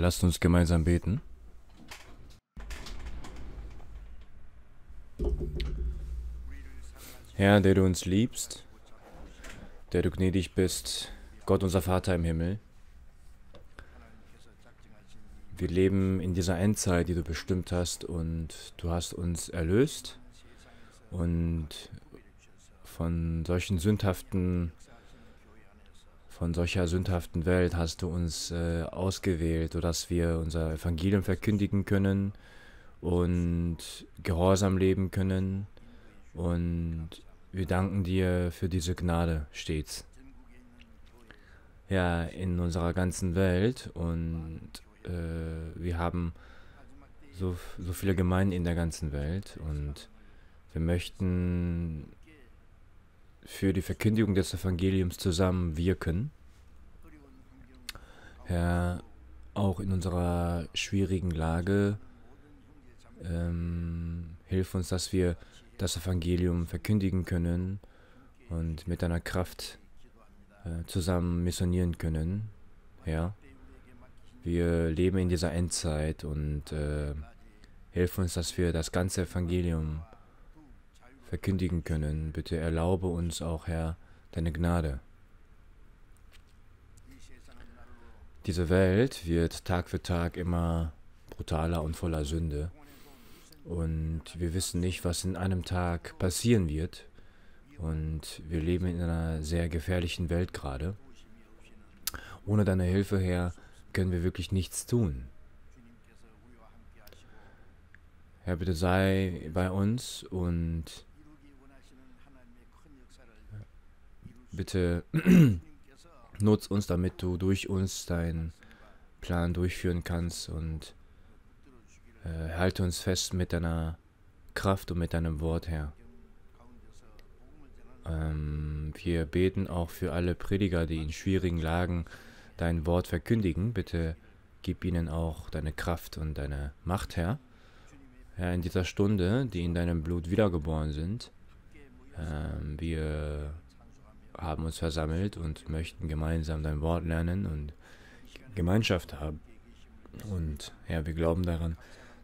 Lasst uns gemeinsam beten. Herr, der du uns liebst, der du gnädig bist, Gott unser Vater im Himmel, wir leben in dieser Endzeit, die du bestimmt hast und du hast uns erlöst und von solchen sündhaften von solcher sündhaften Welt hast du uns äh, ausgewählt, sodass wir unser Evangelium verkündigen können und gehorsam leben können. Und wir danken dir für diese Gnade stets. Ja, in unserer ganzen Welt und äh, wir haben so, so viele Gemeinden in der ganzen Welt und wir möchten für die Verkündigung des Evangeliums zusammen wirken. Herr auch in unserer schwierigen Lage, ähm, hilf uns, dass wir das Evangelium verkündigen können und mit deiner Kraft äh, zusammen missionieren können, Herr. Wir leben in dieser Endzeit und äh, hilf uns, dass wir das ganze Evangelium verkündigen können. Bitte erlaube uns auch, Herr, deine Gnade. Diese Welt wird Tag für Tag immer brutaler und voller Sünde. Und wir wissen nicht, was in einem Tag passieren wird. Und wir leben in einer sehr gefährlichen Welt gerade. Ohne deine Hilfe, Herr, können wir wirklich nichts tun. Herr, bitte sei bei uns und bitte Nutz uns, damit du durch uns deinen Plan durchführen kannst und äh, halte uns fest mit deiner Kraft und mit deinem Wort, Herr. Ähm, wir beten auch für alle Prediger, die in schwierigen Lagen dein Wort verkündigen. Bitte gib ihnen auch deine Kraft und deine Macht, Herr. Herr, in dieser Stunde, die in deinem Blut wiedergeboren sind, ähm, wir haben uns versammelt und möchten gemeinsam dein Wort lernen und Gemeinschaft haben. Und Herr, ja, wir glauben daran,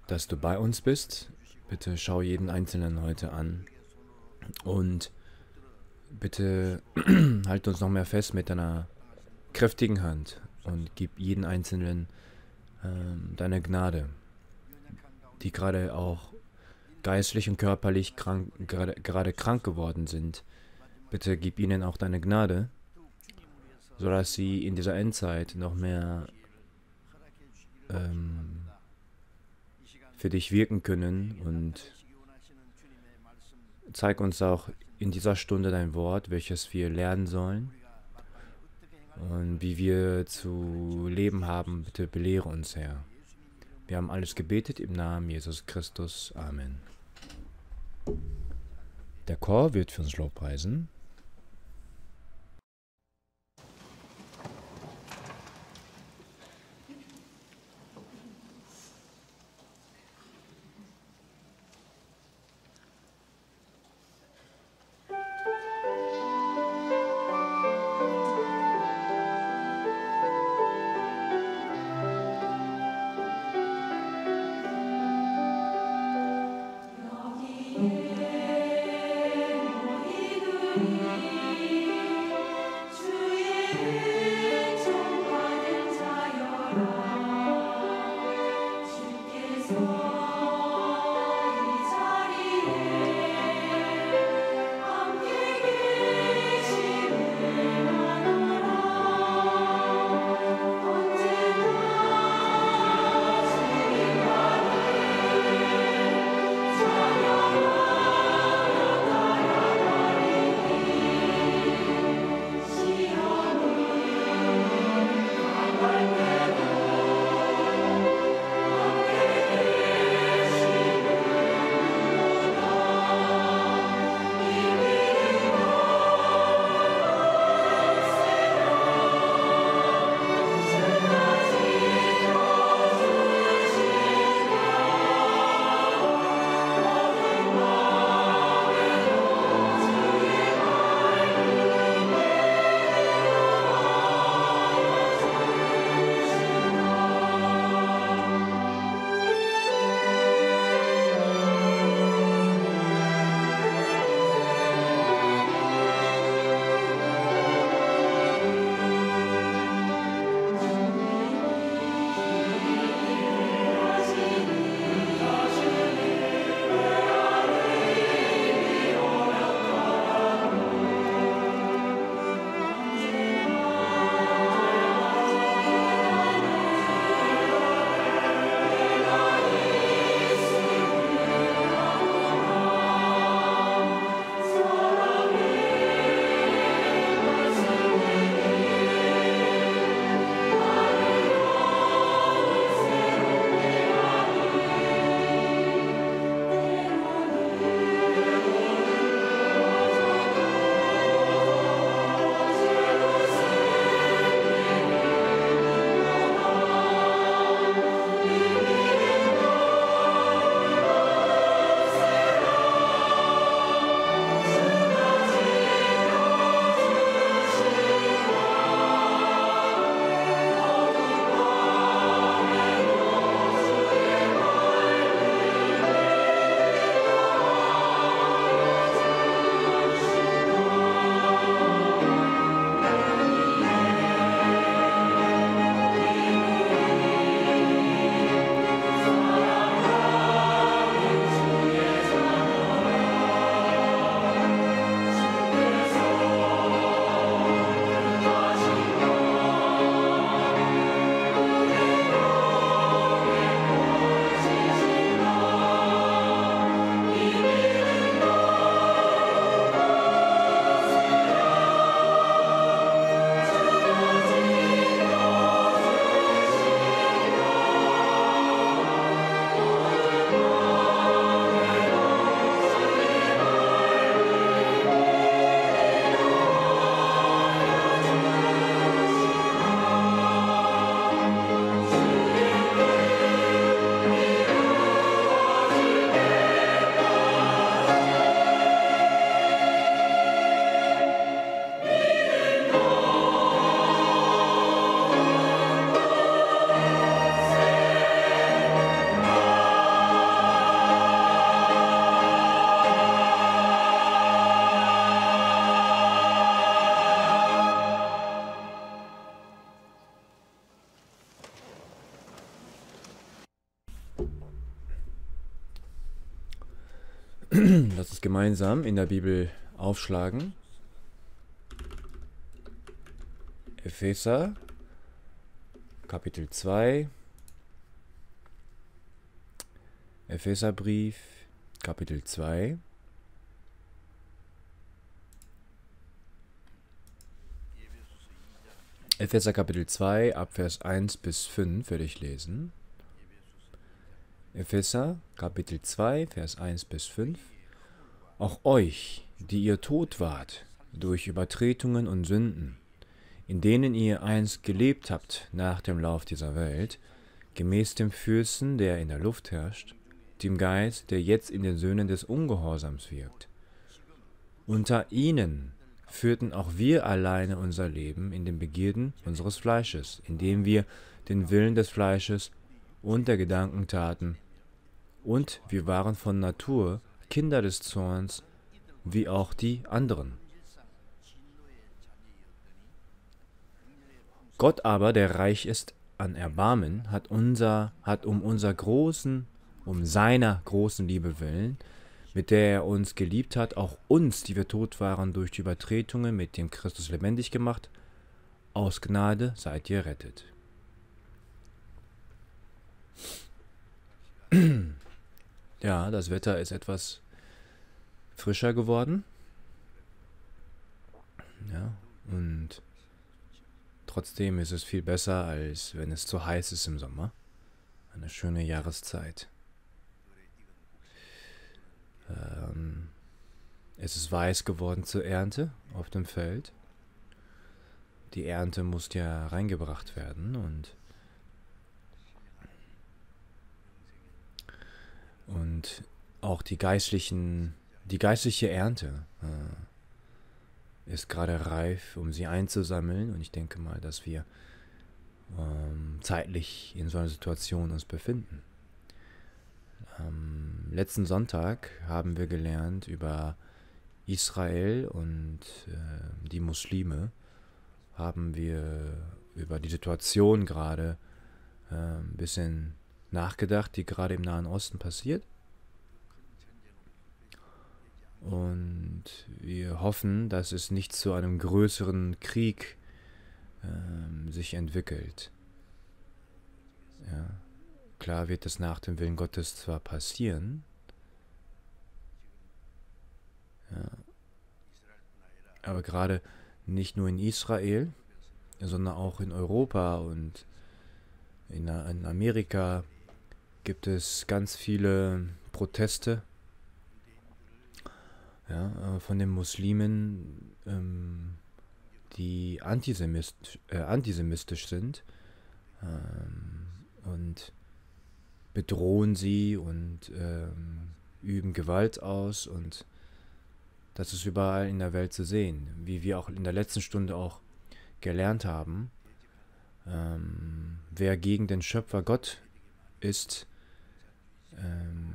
dass du bei uns bist. Bitte schau jeden Einzelnen heute an und bitte halt uns noch mehr fest mit deiner kräftigen Hand und gib jeden Einzelnen äh, deine Gnade, die gerade auch geistlich und körperlich krank, gerade, gerade krank geworden sind Bitte gib ihnen auch deine Gnade, sodass sie in dieser Endzeit noch mehr ähm, für dich wirken können und zeig uns auch in dieser Stunde dein Wort, welches wir lernen sollen und wie wir zu leben haben. Bitte belehre uns, Herr. Wir haben alles gebetet im Namen Jesus Christus. Amen. Der Chor wird für uns Lobpreisen. gemeinsam in der Bibel aufschlagen. Epheser, Kapitel 2. Epheserbrief, Kapitel 2. Epheser Kapitel 2, Abvers 1 bis 5 werde ich lesen. Epheser Kapitel 2, Vers 1 bis 5 auch euch, die ihr tot wart durch Übertretungen und Sünden, in denen ihr einst gelebt habt nach dem Lauf dieser Welt, gemäß dem Fürsten, der in der Luft herrscht, dem Geist, der jetzt in den Söhnen des Ungehorsams wirkt. Unter ihnen führten auch wir alleine unser Leben in den Begierden unseres Fleisches, indem wir den Willen des Fleisches und der Gedanken taten, und wir waren von Natur Kinder des Zorns, wie auch die anderen. Gott aber, der reich ist an Erbarmen, hat unser, hat um unser großen, um seiner großen Liebe willen, mit der er uns geliebt hat, auch uns, die wir tot waren durch die Übertretungen, mit dem Christus lebendig gemacht. Aus Gnade seid ihr rettet. Ja, das Wetter ist etwas frischer geworden. Ja, und trotzdem ist es viel besser, als wenn es zu heiß ist im Sommer. Eine schöne Jahreszeit. Ähm, es ist weiß geworden zur Ernte auf dem Feld. Die Ernte muss ja reingebracht werden und und auch die geistlichen, die geistliche Ernte äh, ist gerade reif, um sie einzusammeln. Und ich denke mal, dass wir ähm, zeitlich in so einer Situation uns befinden. Am letzten Sonntag haben wir gelernt über Israel und äh, die Muslime, haben wir über die Situation gerade äh, ein bisschen nachgedacht, die gerade im Nahen Osten passiert. Und wir hoffen, dass es nicht zu einem größeren Krieg ähm, sich entwickelt. Ja. Klar wird es nach dem Willen Gottes zwar passieren, ja. aber gerade nicht nur in Israel, sondern auch in Europa und in, in Amerika gibt es ganz viele Proteste ja, äh, von den Muslimen, ähm, die antisemist, äh, antisemitisch sind ähm, und bedrohen sie und ähm, üben Gewalt aus und das ist überall in der Welt zu sehen, wie wir auch in der letzten Stunde auch gelernt haben. Ähm, wer gegen den Schöpfer Gott ist, ähm,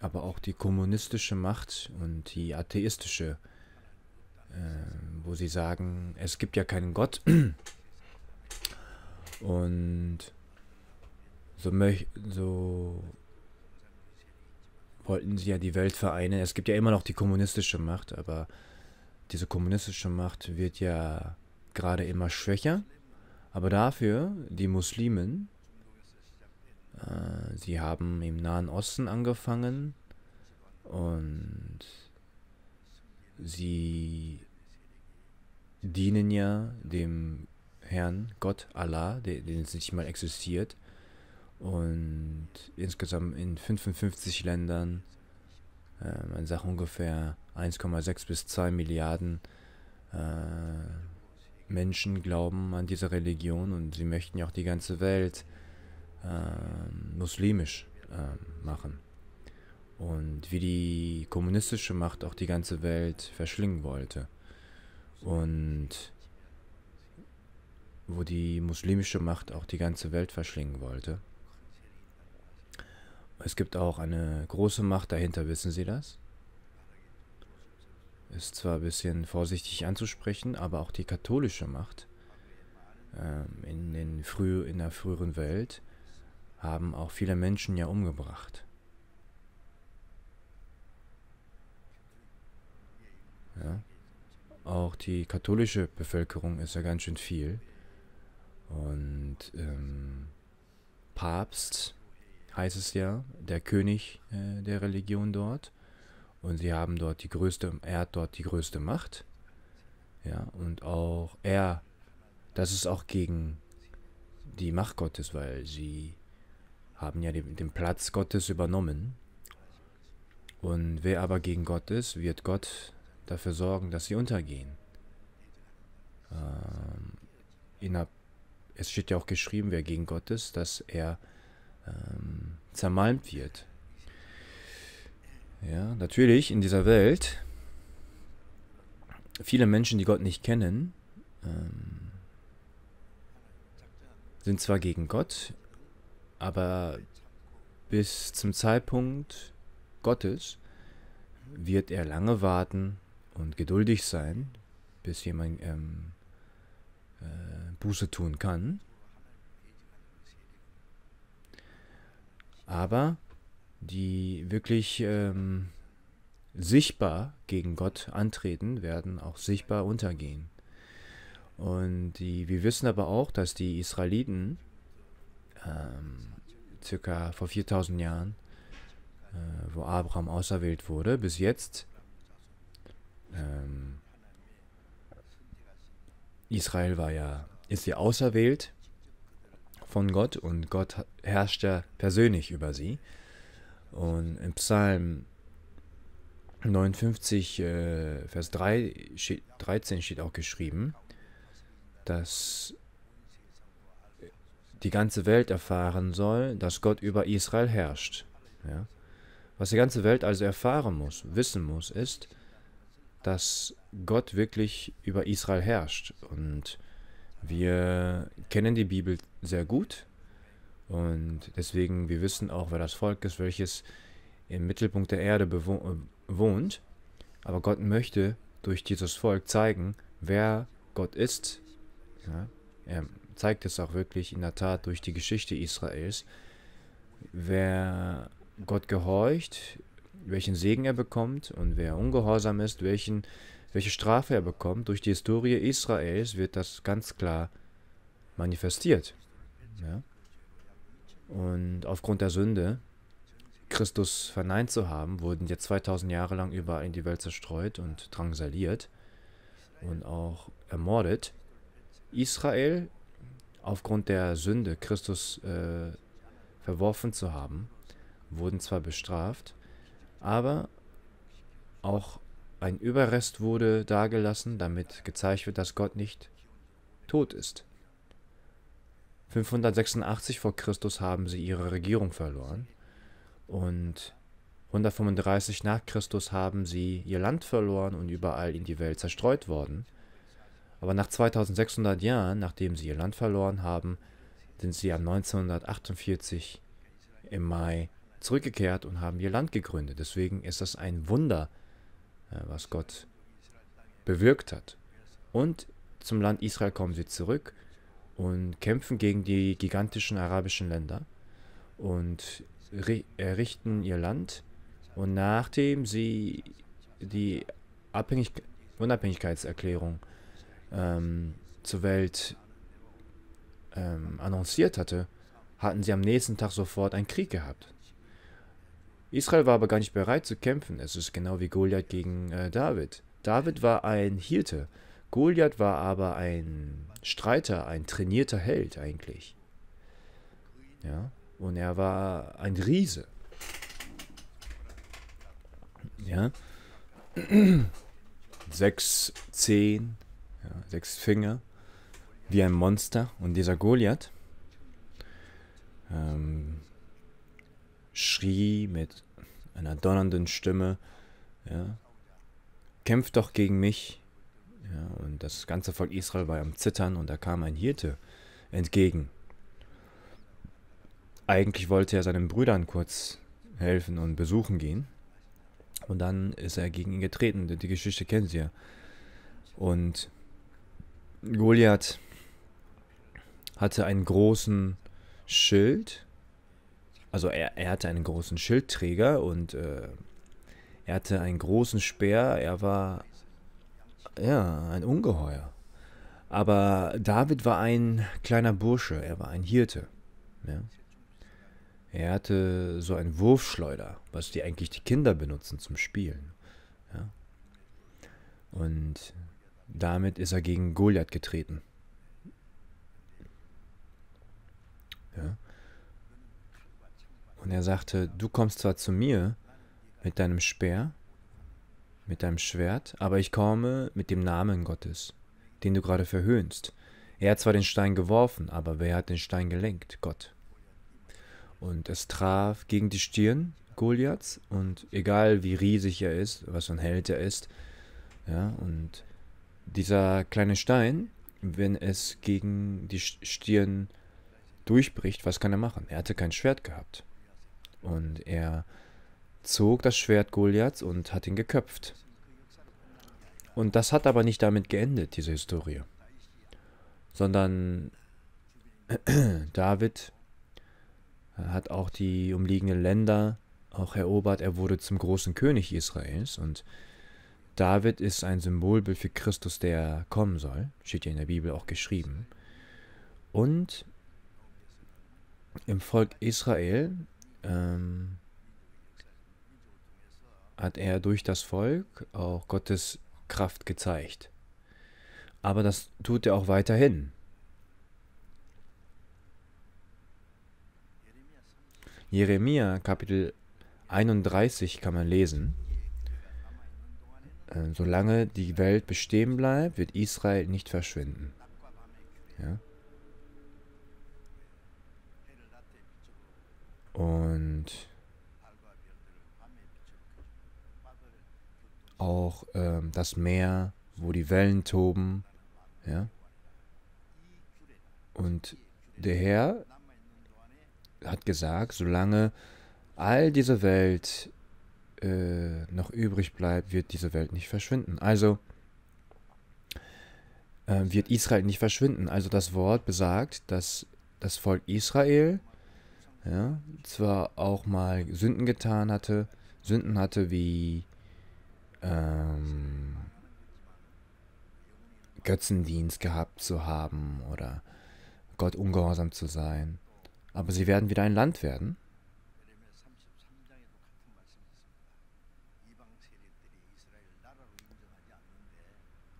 aber auch die kommunistische Macht und die atheistische, äh, wo sie sagen, es gibt ja keinen Gott. Und so, so wollten sie ja die Welt vereinen. Es gibt ja immer noch die kommunistische Macht, aber diese kommunistische Macht wird ja gerade immer schwächer. Aber dafür, die Muslimen, äh, sie haben im Nahen Osten angefangen und sie dienen ja dem Herrn, Gott, Allah, der, den es nicht mal existiert. Und insgesamt in 55 Ländern, äh, man sagt ungefähr 1,6 bis 2 Milliarden äh, Menschen glauben an diese Religion und sie möchten ja auch die ganze Welt äh, muslimisch äh, machen. Und wie die kommunistische Macht auch die ganze Welt verschlingen wollte. Und wo die muslimische Macht auch die ganze Welt verschlingen wollte. Es gibt auch eine große Macht dahinter, wissen Sie das? Ist zwar ein bisschen vorsichtig anzusprechen, aber auch die katholische Macht ähm, in, den früh, in der früheren Welt haben auch viele Menschen ja umgebracht. Ja? Auch die katholische Bevölkerung ist ja ganz schön viel. Und ähm, Papst heißt es ja, der König äh, der Religion dort. Und sie haben dort die größte, er hat dort die größte Macht. Ja, und auch er, das ist auch gegen die Macht Gottes, weil sie haben ja den, Platz Gottes übernommen. Und wer aber gegen Gott ist, wird Gott dafür sorgen, dass sie untergehen. Ähm, innerhalb, es steht ja auch geschrieben, wer gegen Gott ist, dass er ähm, zermalmt wird. Ja, natürlich in dieser Welt viele Menschen, die Gott nicht kennen, ähm, sind zwar gegen Gott aber bis zum Zeitpunkt Gottes wird er lange warten und geduldig sein, bis jemand ähm, äh, Buße tun kann. Aber die wirklich ähm, sichtbar gegen Gott antreten, werden auch sichtbar untergehen. Und die, wir wissen aber auch, dass die Israeliten ähm, circa vor 4000 Jahren, äh, wo Abraham auserwählt wurde, bis jetzt ähm, Israel war ja, ist ja auserwählt von Gott und Gott herrscht ja persönlich über sie. Und im Psalm 59, äh, Vers 3, 13 steht auch geschrieben, dass die ganze Welt erfahren soll, dass Gott über Israel herrscht. Ja? Was die ganze Welt also erfahren muss, wissen muss, ist, dass Gott wirklich über Israel herrscht. Und wir kennen die Bibel sehr gut und deswegen, wir wissen auch, wer das Volk ist, welches im Mittelpunkt der Erde äh, wohnt. Aber Gott möchte durch dieses Volk zeigen, wer Gott ist. Ja? Er zeigt es auch wirklich in der Tat durch die Geschichte Israels, wer Gott gehorcht, welchen Segen er bekommt und wer ungehorsam ist, welchen, welche Strafe er bekommt. Durch die Historie Israels wird das ganz klar manifestiert. Ja? Und aufgrund der Sünde, Christus verneint zu haben, wurden jetzt 2000 Jahre lang überall in die Welt zerstreut und drangsaliert und auch ermordet. Israel aufgrund der Sünde, Christus äh, verworfen zu haben, wurden zwar bestraft, aber auch ein Überrest wurde dargelassen, damit gezeigt wird, dass Gott nicht tot ist. 586 vor Christus haben sie ihre Regierung verloren und 135 nach Christus haben sie ihr Land verloren und überall in die Welt zerstreut worden. Aber nach 2600 Jahren, nachdem sie ihr Land verloren haben, sind sie am 1948 im Mai zurückgekehrt und haben ihr Land gegründet. Deswegen ist das ein Wunder, äh, was Gott bewirkt hat. Und zum Land Israel kommen sie zurück und kämpfen gegen die gigantischen arabischen Länder und errichten ihr Land. Und nachdem sie die Abhängig Unabhängigkeitserklärung äh, ähm, zur Welt ähm, annonciert hatte, hatten sie am nächsten Tag sofort einen Krieg gehabt. Israel war aber gar nicht bereit zu kämpfen. Es ist genau wie Goliath gegen äh, David. David war ein Hirte. Goliath war aber ein Streiter, ein trainierter Held eigentlich. Ja, und er war ein Riese. Ja. 6, 10, ja, sechs Finger, wie ein Monster. Und dieser Goliath ähm, schrie mit einer donnernden Stimme, ja, kämpft doch gegen mich. Ja, und das ganze Volk Israel war am Zittern und da kam ein Hirte entgegen. Eigentlich wollte er seinen Brüdern kurz helfen und besuchen gehen. Und dann ist er gegen ihn getreten. Die Geschichte kennen Sie ja. Und Goliath hatte einen großen Schild. Also er, er hatte einen großen Schildträger und äh, er hatte einen großen Speer. Er war ja ein Ungeheuer. Aber David war ein kleiner Bursche, er war ein Hirte. Ja. Er hatte so einen Wurfschleuder, was die eigentlich die Kinder benutzen zum Spielen. Ja. Und damit ist er gegen Goliath getreten. Ja. Und er sagte, du kommst zwar zu mir mit deinem Speer, mit deinem Schwert, aber ich komme mit dem Namen Gottes, den du gerade verhöhnst. Er hat zwar den Stein geworfen, aber wer hat den Stein gelenkt? Gott. Und es traf gegen die Stirn Goliaths und egal wie riesig er ist, was für ein Held er ist, ja, und dieser kleine Stein, wenn es gegen die Stirn durchbricht, was kann er machen? Er hatte kein Schwert gehabt. Und er zog das Schwert Goliaths und hat ihn geköpft. Und das hat aber nicht damit geendet, diese Historie. Sondern David hat auch die umliegenden Länder auch erobert. Er wurde zum großen König Israels und David ist ein Symbolbild für Christus, der kommen soll. Steht ja in der Bibel auch geschrieben. Und im Volk Israel ähm, hat er durch das Volk auch Gottes Kraft gezeigt. Aber das tut er auch weiterhin. Jeremia Kapitel 31 kann man lesen. Äh, solange die Welt bestehen bleibt, wird Israel nicht verschwinden. Ja? Und auch ähm, das Meer, wo die Wellen toben. Ja? Und der Herr hat gesagt, solange all diese Welt äh, noch übrig bleibt, wird diese Welt nicht verschwinden. Also äh, wird Israel nicht verschwinden. Also das Wort besagt, dass das Volk Israel ja, zwar auch mal Sünden getan hatte, Sünden hatte wie ähm, Götzendienst gehabt zu haben oder Gott ungehorsam zu sein. Aber sie werden wieder ein Land werden,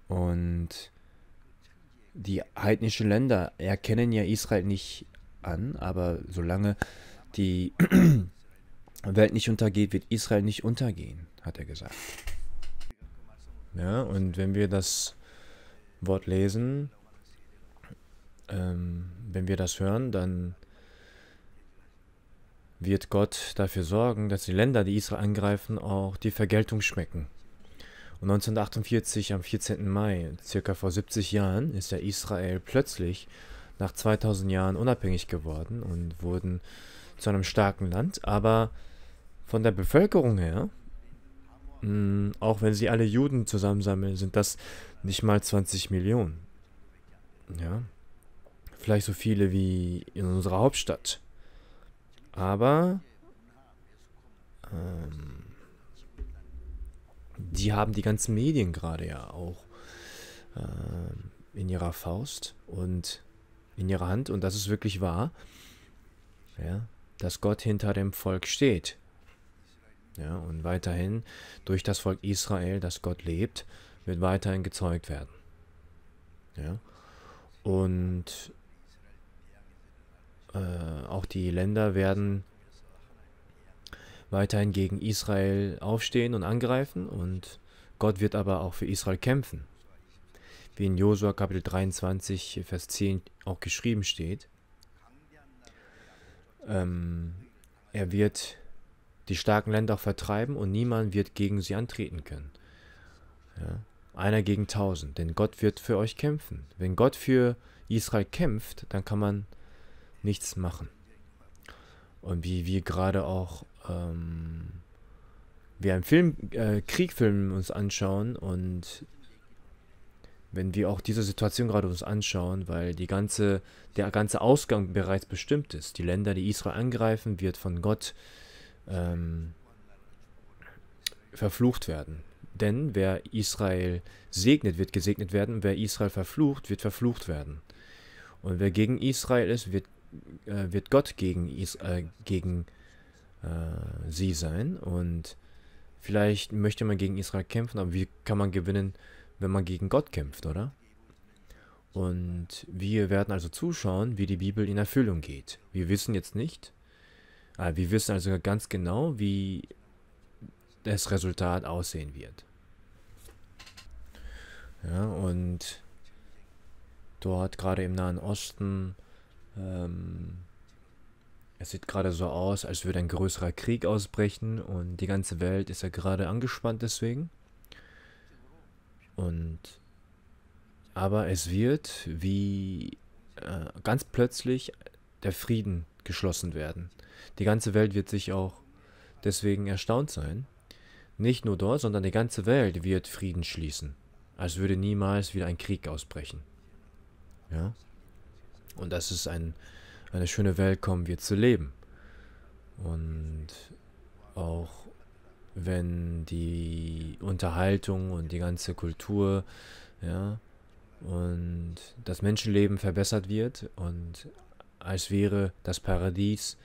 Und die heidnischen Länder erkennen ja Israel nicht an, aber solange die Welt nicht untergeht, wird Israel nicht untergehen, hat er gesagt. Ja, und wenn wir das Wort lesen, ähm, wenn wir das hören, dann wird Gott dafür sorgen, dass die Länder, die Israel angreifen, auch die Vergeltung schmecken. Und 1948, am 14. Mai, circa vor 70 Jahren, ist ja Israel plötzlich nach 2000 Jahren unabhängig geworden und wurden zu einem starken Land. Aber von der Bevölkerung her, mm, auch wenn sie alle Juden zusammensammeln, sind das nicht mal 20 Millionen. Ja. Vielleicht so viele wie in unserer Hauptstadt. Aber ähm, die haben die ganzen Medien gerade ja auch äh, in ihrer Faust und in ihrer Hand. Und das ist wirklich wahr, ja, dass Gott hinter dem Volk steht. Ja, und weiterhin durch das Volk Israel, das Gott lebt, wird weiterhin gezeugt werden. Ja. Und äh, auch die Länder werden weiterhin gegen Israel aufstehen und angreifen und Gott wird aber auch für Israel kämpfen. Wie in Josua Kapitel 23, Vers 10 auch geschrieben steht. Ähm, er wird die starken Länder auch vertreiben und niemand wird gegen sie antreten können. Ja? Einer gegen tausend, denn Gott wird für euch kämpfen. Wenn Gott für Israel kämpft, dann kann man nichts machen. Und wie wir gerade auch ähm, wir einen Film, äh, Kriegfilm uns anschauen und wenn wir auch diese Situation gerade uns anschauen, weil die ganze, der ganze Ausgang bereits bestimmt ist. Die Länder, die Israel angreifen, wird von Gott ähm, verflucht werden. Denn wer Israel segnet, wird gesegnet werden, und wer Israel verflucht, wird verflucht werden. Und wer gegen Israel ist, wird, äh, wird Gott gegen, Is äh, gegen äh, sie sein. Und vielleicht möchte man gegen Israel kämpfen, aber wie kann man gewinnen, wenn man gegen Gott kämpft, oder? Und wir werden also zuschauen, wie die Bibel in Erfüllung geht. Wir wissen jetzt nicht, aber wir wissen also ganz genau, wie das Resultat aussehen wird. Ja, und dort gerade im Nahen Osten ähm, es sieht gerade so aus, als würde ein größerer Krieg ausbrechen und die ganze Welt ist ja gerade angespannt deswegen. Und aber es wird wie äh, ganz plötzlich der Frieden geschlossen werden. Die ganze Welt wird sich auch deswegen erstaunt sein. Nicht nur dort, sondern die ganze Welt wird Frieden schließen. Als würde niemals wieder ein Krieg ausbrechen. Ja? Und das ist ein eine schöne Welt kommen wir zu leben. Und auch wenn die Unterhaltung und die ganze Kultur, ja, und das Menschenleben verbessert wird und als wäre das Paradies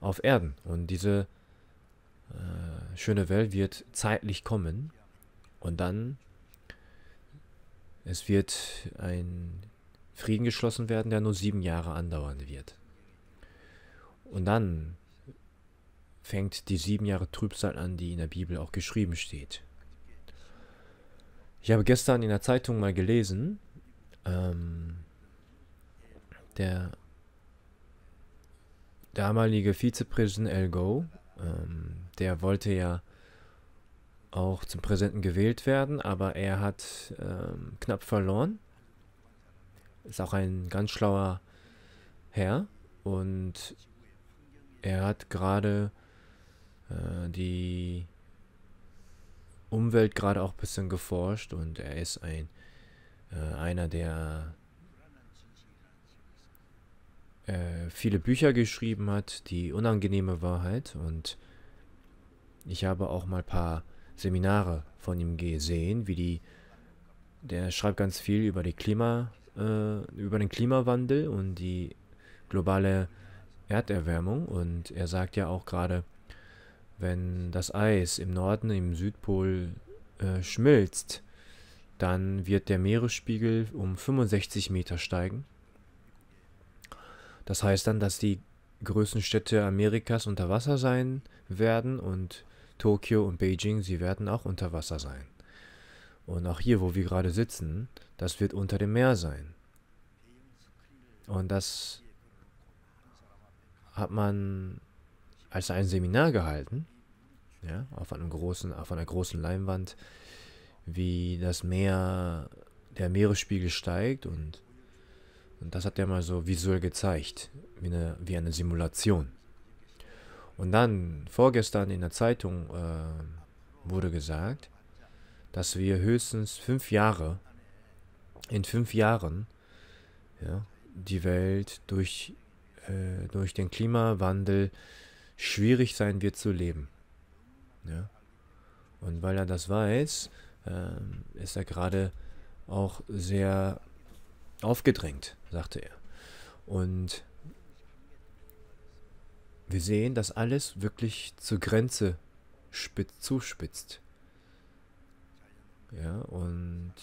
auf Erden. Und diese äh, schöne Welt wird zeitlich kommen und dann es wird ein Frieden geschlossen werden, der nur sieben Jahre andauern wird. Und dann fängt die sieben Jahre Trübsal an, die in der Bibel auch geschrieben steht. Ich habe gestern in der Zeitung mal gelesen, ähm, der damalige Vizepräsident El Go, ähm, der wollte ja auch zum Präsidenten gewählt werden, aber er hat ähm, knapp verloren. Ist auch ein ganz schlauer Herr und er hat gerade äh, die Umwelt gerade auch ein bisschen geforscht und er ist ein äh, einer, der äh, viele Bücher geschrieben hat, die unangenehme Wahrheit und ich habe auch mal ein paar Seminare von ihm gesehen, wie die der schreibt ganz viel über die Klima äh, über den Klimawandel und die globale Erderwärmung und er sagt ja auch gerade, wenn das Eis im Norden, im Südpol äh, schmilzt, dann wird der Meeresspiegel um 65 Meter steigen. Das heißt dann, dass die größten Städte Amerikas unter Wasser sein werden und Tokio und Beijing, sie werden auch unter Wasser sein. Und auch hier, wo wir gerade sitzen, das wird unter dem Meer sein. Und das hat man als ein Seminar gehalten, ja, auf, einem großen, auf einer großen Leinwand, wie das Meer, der Meeresspiegel steigt und, und das hat er mal so visuell gezeigt, wie eine, wie eine Simulation. Und dann vorgestern in der Zeitung äh, wurde gesagt, dass wir höchstens fünf Jahre, in fünf Jahren, ja, die Welt durch äh, durch den Klimawandel schwierig sein wird zu leben. Ja? Und weil er das weiß, äh, ist er gerade auch sehr aufgedrängt, sagte er. Und wir sehen, dass alles wirklich zur Grenze spitz, zuspitzt. Ja, und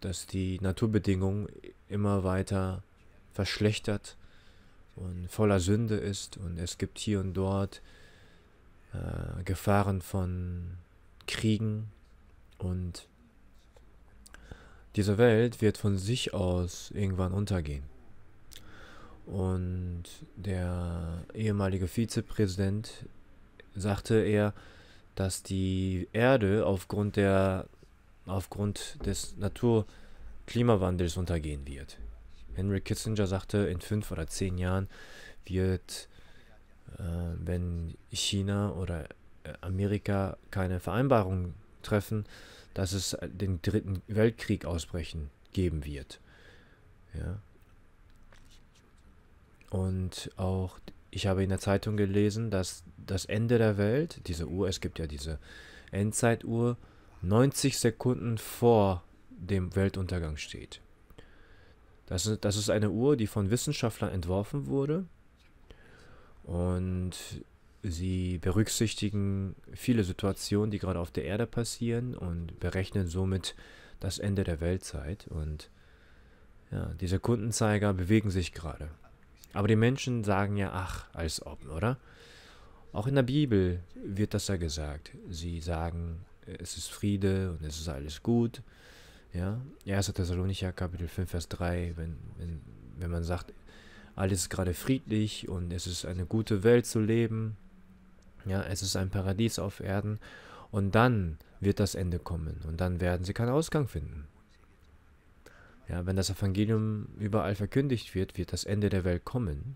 dass die Naturbedingungen immer weiter verschlechtert und voller Sünde ist. Und es gibt hier und dort äh, Gefahren von Kriegen und diese Welt wird von sich aus irgendwann untergehen. Und der ehemalige Vizepräsident sagte er, dass die Erde aufgrund der aufgrund des Naturklimawandels untergehen wird. Henry Kissinger sagte, in fünf oder zehn Jahren wird, äh, wenn China oder äh, Amerika keine Vereinbarung treffen, dass es den dritten Weltkrieg ausbrechen geben wird. Ja. Und auch, ich habe in der Zeitung gelesen, dass das Ende der Welt, diese Uhr, es gibt ja diese Endzeituhr, 90 Sekunden vor dem Weltuntergang steht. Das ist, das ist eine Uhr, die von Wissenschaftlern entworfen wurde und sie berücksichtigen viele Situationen, die gerade auf der Erde passieren und berechnen somit das Ende der Weltzeit. Und ja, die Sekundenzeiger bewegen sich gerade. Aber die Menschen sagen ja, ach, als ob, oder? Auch in der Bibel wird das ja gesagt. Sie sagen, es ist Friede und es ist alles gut. Ja, 1. Thessalonicher Kapitel 5, Vers 3, wenn, wenn, wenn man sagt, alles ist gerade friedlich und es ist eine gute Welt zu leben, ja, es ist ein Paradies auf Erden und dann wird das Ende kommen und dann werden sie keinen Ausgang finden. Ja, wenn das Evangelium überall verkündigt wird, wird das Ende der Welt kommen.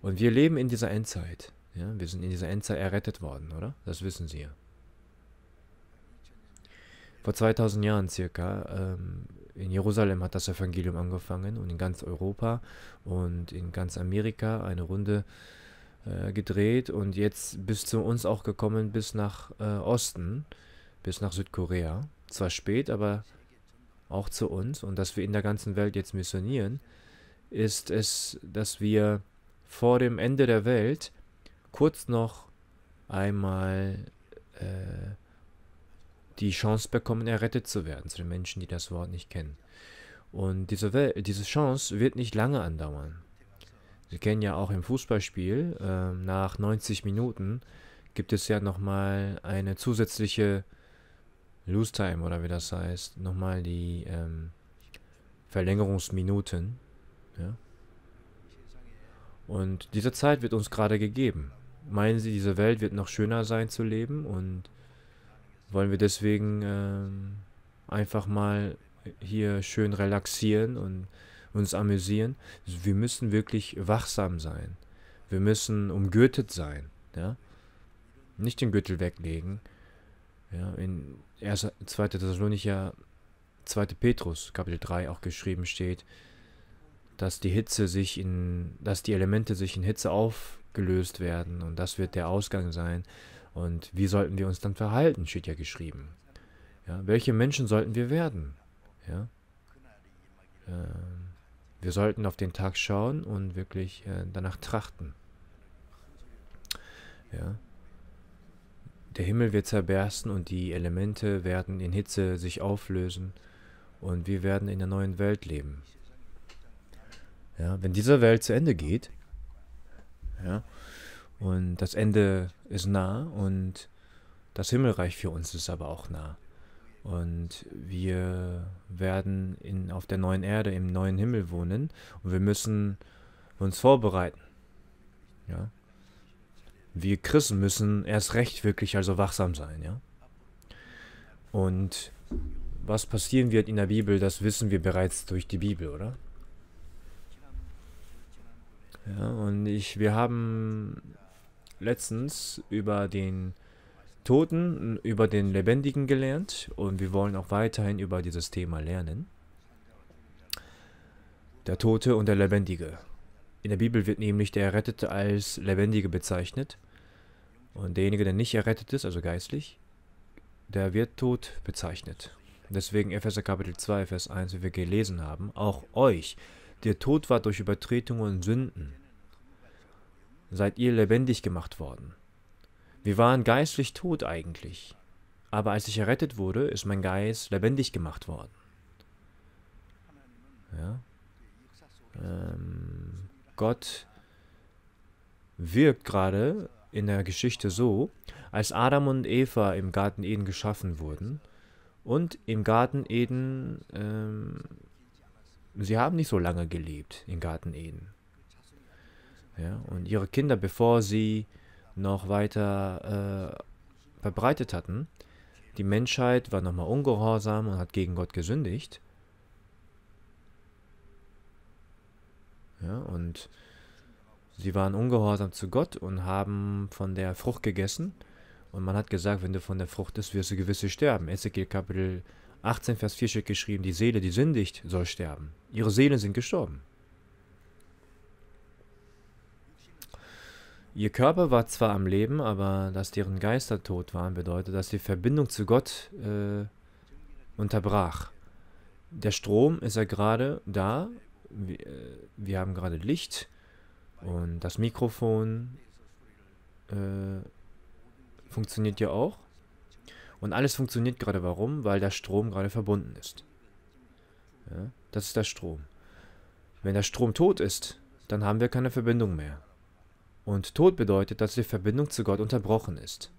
Und wir leben in dieser Endzeit. Ja, wir sind in dieser Endzeit errettet worden, oder? Das wissen Sie ja. Vor 2000 Jahren circa, ähm, in Jerusalem hat das Evangelium angefangen und in ganz Europa und in ganz Amerika eine Runde äh, gedreht und jetzt bis zu uns auch gekommen bis nach äh, Osten, bis nach Südkorea. Zwar spät, aber auch zu uns und dass wir in der ganzen Welt jetzt missionieren, ist es, dass wir vor dem Ende der Welt kurz noch einmal äh, die Chance bekommen, errettet zu werden, zu den Menschen, die das Wort nicht kennen. Und diese, Welt, diese Chance wird nicht lange andauern. Sie kennen ja auch im Fußballspiel, äh, nach 90 Minuten gibt es ja nochmal eine zusätzliche Lose Time oder wie das heißt, nochmal die ähm, Verlängerungsminuten. Ja? Und diese Zeit wird uns gerade gegeben. Meinen Sie, diese Welt wird noch schöner sein zu leben und wollen wir deswegen ähm, einfach mal hier schön relaxieren und uns amüsieren. Wir müssen wirklich wachsam sein. Wir müssen umgürtet sein. Ja? Nicht den Gürtel weglegen. Ja, in 2. Thessalonicher, 2. Petrus, Kapitel 3 auch geschrieben steht, dass die Hitze sich in, dass die Elemente sich in Hitze aufgelöst werden und das wird der Ausgang sein und wie sollten wir uns dann verhalten, steht ja geschrieben. Ja, welche Menschen sollten wir werden? Ja? Ähm, wir sollten auf den Tag schauen und wirklich äh, danach trachten. Ja? Der Himmel wird zerbersten und die Elemente werden in Hitze sich auflösen und wir werden in der neuen Welt leben. Ja, wenn diese Welt zu Ende geht, ja, und das Ende ist nah und das Himmelreich für uns ist aber auch nah. Und wir werden in, auf der neuen Erde, im neuen Himmel wohnen und wir müssen uns vorbereiten. Ja? Wir Christen müssen erst recht wirklich also wachsam sein. Ja? Und was passieren wird in der Bibel, das wissen wir bereits durch die Bibel, oder? Ja, und ich, wir haben letztens über den Toten, über den Lebendigen gelernt und wir wollen auch weiterhin über dieses Thema lernen. Der Tote und der Lebendige. In der Bibel wird nämlich der Errettete als Lebendige bezeichnet und derjenige, der nicht errettet ist, also geistlich, der wird tot bezeichnet. Deswegen Epheser Kapitel 2, Vers 1, wie wir gelesen haben, auch euch, der tot war durch Übertretungen und Sünden, seid ihr lebendig gemacht worden. Wir waren geistlich tot eigentlich, aber als ich errettet wurde, ist mein Geist lebendig gemacht worden. Ja? Ähm, Gott wirkt gerade in der Geschichte so, als Adam und Eva im Garten Eden geschaffen wurden und im Garten Eden, ähm, sie haben nicht so lange gelebt im Garten Eden. Ja, und ihre Kinder, bevor sie noch weiter äh, verbreitet hatten, die Menschheit war nochmal ungehorsam und hat gegen Gott gesündigt. Ja, und sie waren ungehorsam zu Gott und haben von der Frucht gegessen. Und man hat gesagt, wenn du von der Frucht isst, wirst du gewisse sterben. Ezekiel Kapitel 18, Vers 4 steht geschrieben, die Seele, die sündigt, soll sterben. Ihre Seelen sind gestorben. Ihr Körper war zwar am Leben, aber dass deren Geister tot waren, bedeutet, dass die Verbindung zu Gott äh, unterbrach. Der Strom ist ja gerade da. Wir, äh, wir haben gerade Licht und das Mikrofon äh, funktioniert ja auch. Und alles funktioniert gerade. Warum? Weil der Strom gerade verbunden ist. Ja, das ist der Strom. Wenn der Strom tot ist, dann haben wir keine Verbindung mehr. Und Tod bedeutet, dass die Verbindung zu Gott unterbrochen ist.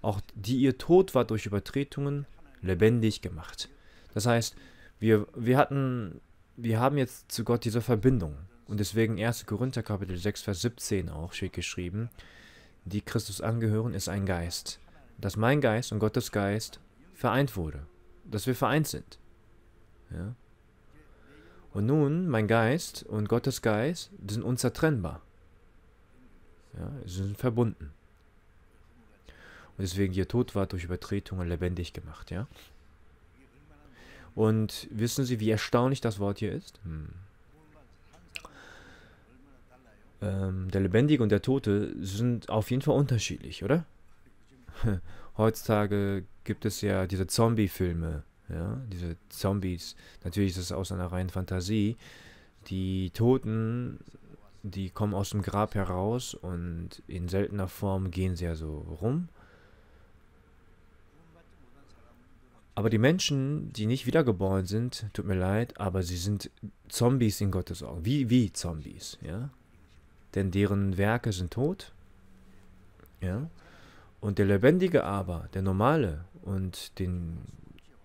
Auch die ihr Tod war durch Übertretungen lebendig gemacht. Das heißt, wir, wir hatten, wir haben jetzt zu Gott diese Verbindung. Und deswegen 1. Korinther Kapitel 6, Vers 17 auch steht geschrieben, die Christus angehören, ist ein Geist. Dass mein Geist und Gottes Geist vereint wurde. Dass wir vereint sind. Ja? Und nun, mein Geist und Gottes Geist sind unzertrennbar. Ja, sie sind verbunden. Und deswegen ihr Tod war durch Übertretungen lebendig gemacht, ja. Und wissen Sie, wie erstaunlich das Wort hier ist? Hm. Ähm, der Lebendige und der Tote sind auf jeden Fall unterschiedlich, oder? Heutzutage gibt es ja diese Zombie-Filme, ja, diese Zombies. Natürlich ist es aus einer reinen Fantasie. Die Toten die kommen aus dem Grab heraus und in seltener Form gehen sie ja so rum. Aber die Menschen, die nicht wiedergeboren sind, tut mir leid, aber sie sind Zombies in Gottes Augen. Wie, wie Zombies, ja? Denn deren Werke sind tot, ja? Und der Lebendige aber, der Normale und den.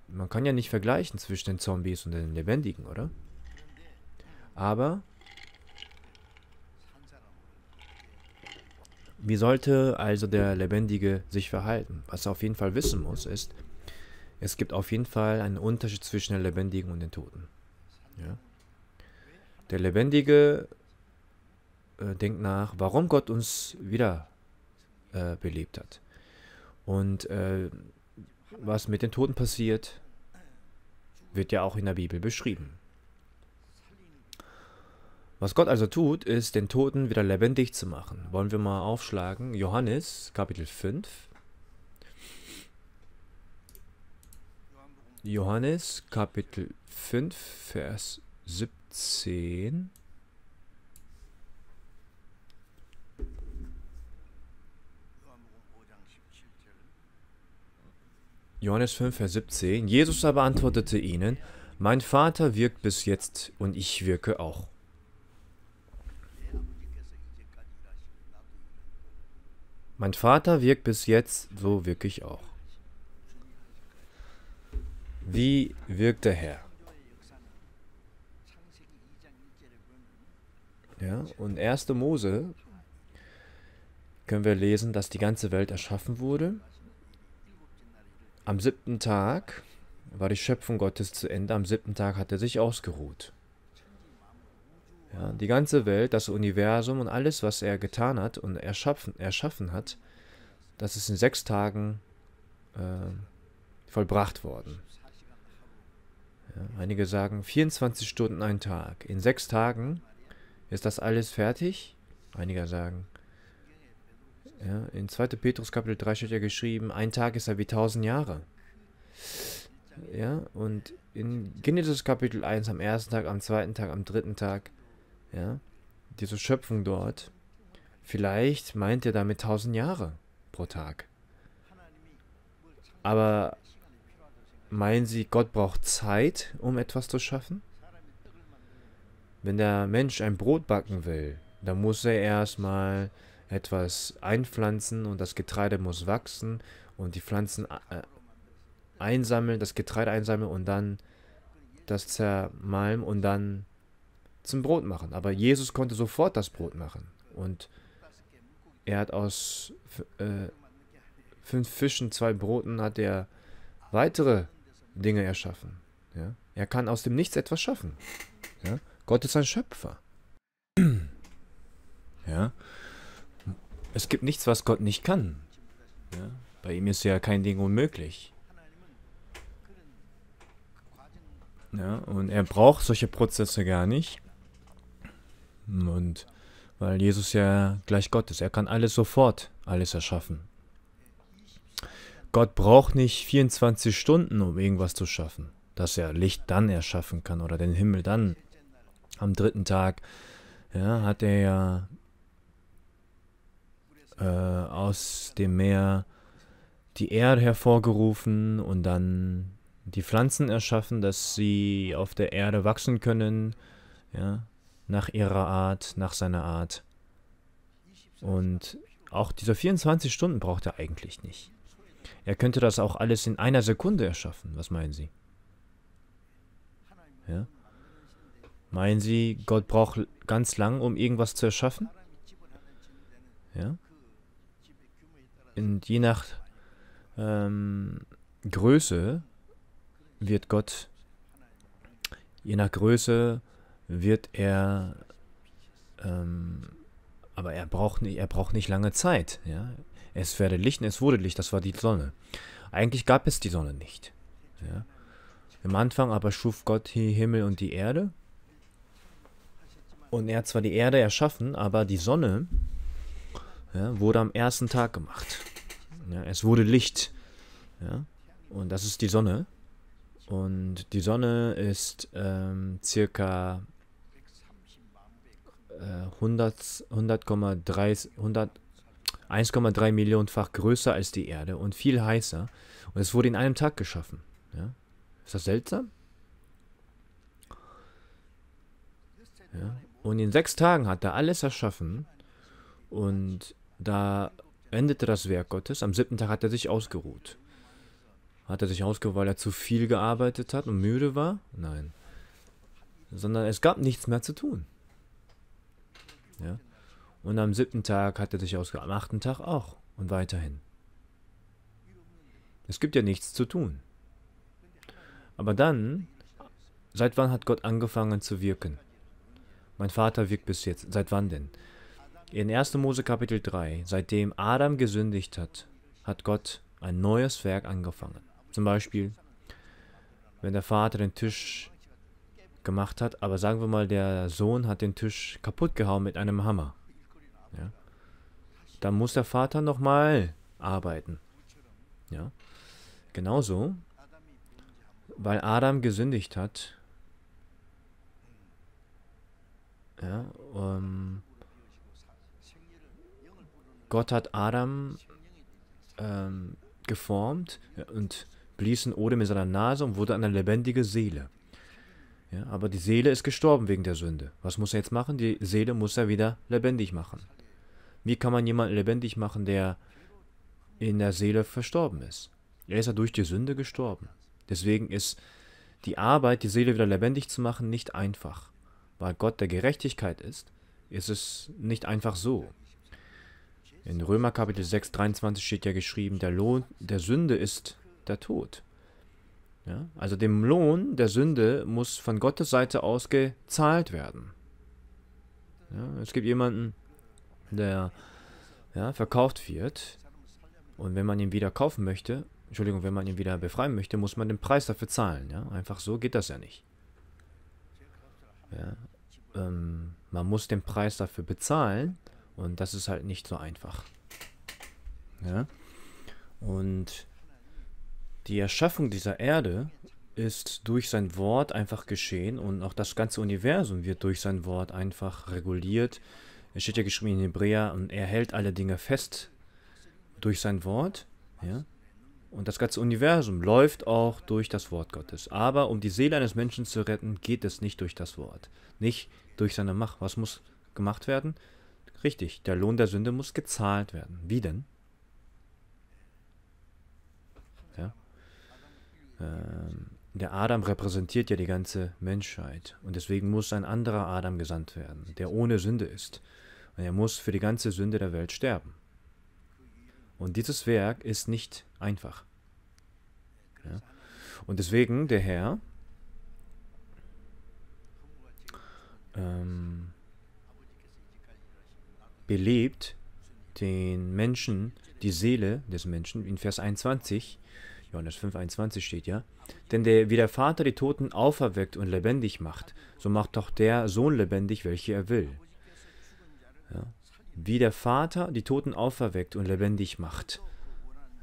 Man kann ja nicht vergleichen zwischen den Zombies und den Lebendigen, oder? Aber Wie sollte also der Lebendige sich verhalten? Was er auf jeden Fall wissen muss, ist, es gibt auf jeden Fall einen Unterschied zwischen den Lebendigen und den Toten. Ja? Der Lebendige äh, denkt nach, warum Gott uns wieder äh, belebt hat. Und äh, was mit den Toten passiert, wird ja auch in der Bibel beschrieben. Was Gott also tut, ist, den Toten wieder lebendig zu machen. Wollen wir mal aufschlagen? Johannes, Kapitel 5. Johannes, Kapitel 5, Vers 17. Johannes 5, Vers 17. Jesus aber antwortete ihnen, Mein Vater wirkt bis jetzt und ich wirke auch. Mein Vater wirkt bis jetzt, so wirklich auch. Wie wirkt der Herr? Ja, und 1. Mose können wir lesen, dass die ganze Welt erschaffen wurde. Am siebten Tag war die Schöpfung Gottes zu Ende. Am siebten Tag hat er sich ausgeruht. Ja, die ganze Welt, das Universum und alles, was er getan hat und erschaffen, erschaffen hat, das ist in sechs Tagen äh, vollbracht worden. Ja, einige sagen 24 Stunden ein Tag. In sechs Tagen ist das alles fertig. Einige sagen. Ja, in 2. Petrus Kapitel 3 steht ja geschrieben, ein Tag ist ja wie tausend Jahre. Ja, und in Genesis Kapitel 1 am ersten Tag, am zweiten Tag, am dritten Tag ja, diese Schöpfung dort, vielleicht meint er damit 1000 Jahre pro Tag. Aber meinen Sie, Gott braucht Zeit, um etwas zu schaffen? Wenn der Mensch ein Brot backen will, dann muss er erstmal etwas einpflanzen und das Getreide muss wachsen und die Pflanzen äh, einsammeln, das Getreide einsammeln und dann das zermalmen und dann zum Brot machen. Aber Jesus konnte sofort das Brot machen. Und er hat aus äh, fünf Fischen, zwei Broten, hat er weitere Dinge erschaffen. Ja? Er kann aus dem Nichts etwas schaffen. Ja? Gott ist ein Schöpfer. ja? Es gibt nichts, was Gott nicht kann. Ja? Bei ihm ist ja kein Ding unmöglich. Ja? Und er braucht solche Prozesse gar nicht. Und weil Jesus ja gleich Gott ist, er kann alles sofort, alles erschaffen. Gott braucht nicht 24 Stunden, um irgendwas zu schaffen, dass er Licht dann erschaffen kann oder den Himmel dann. Am dritten Tag ja, hat er ja äh, aus dem Meer die Erde hervorgerufen und dann die Pflanzen erschaffen, dass sie auf der Erde wachsen können. Ja, nach ihrer Art, nach seiner Art. Und auch diese 24 Stunden braucht er eigentlich nicht. Er könnte das auch alles in einer Sekunde erschaffen. Was meinen Sie? Ja? Meinen Sie, Gott braucht ganz lang, um irgendwas zu erschaffen? Ja? Und je nach ähm, Größe wird Gott, je nach Größe wird er, ähm, aber er braucht, nicht, er braucht nicht lange Zeit. Ja? Es werde Licht und es wurde Licht, das war die Sonne. Eigentlich gab es die Sonne nicht. Ja? Im Anfang aber schuf Gott die Himmel und die Erde. Und er hat zwar die Erde erschaffen, aber die Sonne ja, wurde am ersten Tag gemacht. Ja, es wurde Licht. Ja, und das ist die Sonne. Und die Sonne ist ähm, circa 100, äh, 1,3 Millionenfach größer als die Erde und viel heißer. Und es wurde in einem Tag geschaffen. Ja? Ist das seltsam? Ja? Und in sechs Tagen hat er alles erschaffen. Und da endete das Werk Gottes. Am siebten Tag hat er sich ausgeruht. Hat er sich ausgeruht, weil er zu viel gearbeitet hat und müde war? Nein. Sondern es gab nichts mehr zu tun. Ja? Und am siebten Tag hat er sich ausgeruht, am achten Tag auch und weiterhin. Es gibt ja nichts zu tun. Aber dann, seit wann hat Gott angefangen zu wirken? Mein Vater wirkt bis jetzt. Seit wann denn? In 1. Mose Kapitel 3, seitdem Adam gesündigt hat, hat Gott ein neues Werk angefangen. Zum Beispiel, wenn der Vater den Tisch gemacht hat, aber sagen wir mal, der Sohn hat den Tisch kaputt gehauen mit einem Hammer. Ja? Dann muss der Vater nochmal arbeiten. Ja? Genauso, weil Adam gesündigt hat, ja, um, ähm, Gott hat Adam ähm, geformt und blies ein Odem in seiner Nase und wurde eine lebendige Seele. Ja, aber die Seele ist gestorben wegen der Sünde. Was muss er jetzt machen? Die Seele muss er wieder lebendig machen. Wie kann man jemanden lebendig machen, der in der Seele verstorben ist? Er ist ja durch die Sünde gestorben. Deswegen ist die Arbeit, die Seele wieder lebendig zu machen, nicht einfach. Weil Gott der Gerechtigkeit ist, ist es nicht einfach so. In Römer Kapitel 6, 23 steht ja geschrieben, der Lohn der Sünde ist der Tod. Ja? Also dem Lohn der Sünde muss von Gottes Seite aus gezahlt werden. Ja? Es gibt jemanden, der ja, verkauft wird und wenn man ihn wieder kaufen möchte, Entschuldigung, wenn man ihn wieder befreien möchte, muss man den Preis dafür zahlen. Ja? Einfach so geht das ja nicht. Ja? Ähm, man muss den Preis dafür bezahlen und das ist halt nicht so einfach. Ja? Und die Erschaffung dieser Erde ist durch sein Wort einfach geschehen und auch das ganze Universum wird durch sein Wort einfach reguliert. Es steht ja geschrieben in Hebräer und er hält alle Dinge fest durch sein Wort. Ja? Und das ganze Universum läuft auch durch das Wort Gottes. Aber um die Seele eines Menschen zu retten, geht es nicht durch das Wort, nicht durch seine Macht. Was muss gemacht werden? Richtig, der Lohn der Sünde muss gezahlt werden. Wie denn? ähm, der Adam repräsentiert ja die ganze Menschheit und deswegen muss ein anderer Adam gesandt werden, der ohne Sünde ist. Und er muss für die ganze Sünde der Welt sterben. Und dieses Werk ist nicht einfach. Ja? Und deswegen der Herr ähm, belebt den Menschen, die Seele des Menschen in Vers 21 Johannes 5,21 steht ja. Denn der, wie der Vater die Toten auferweckt und lebendig macht, so macht doch der Sohn lebendig, welche er will. Ja. Wie der Vater die Toten auferweckt und lebendig macht.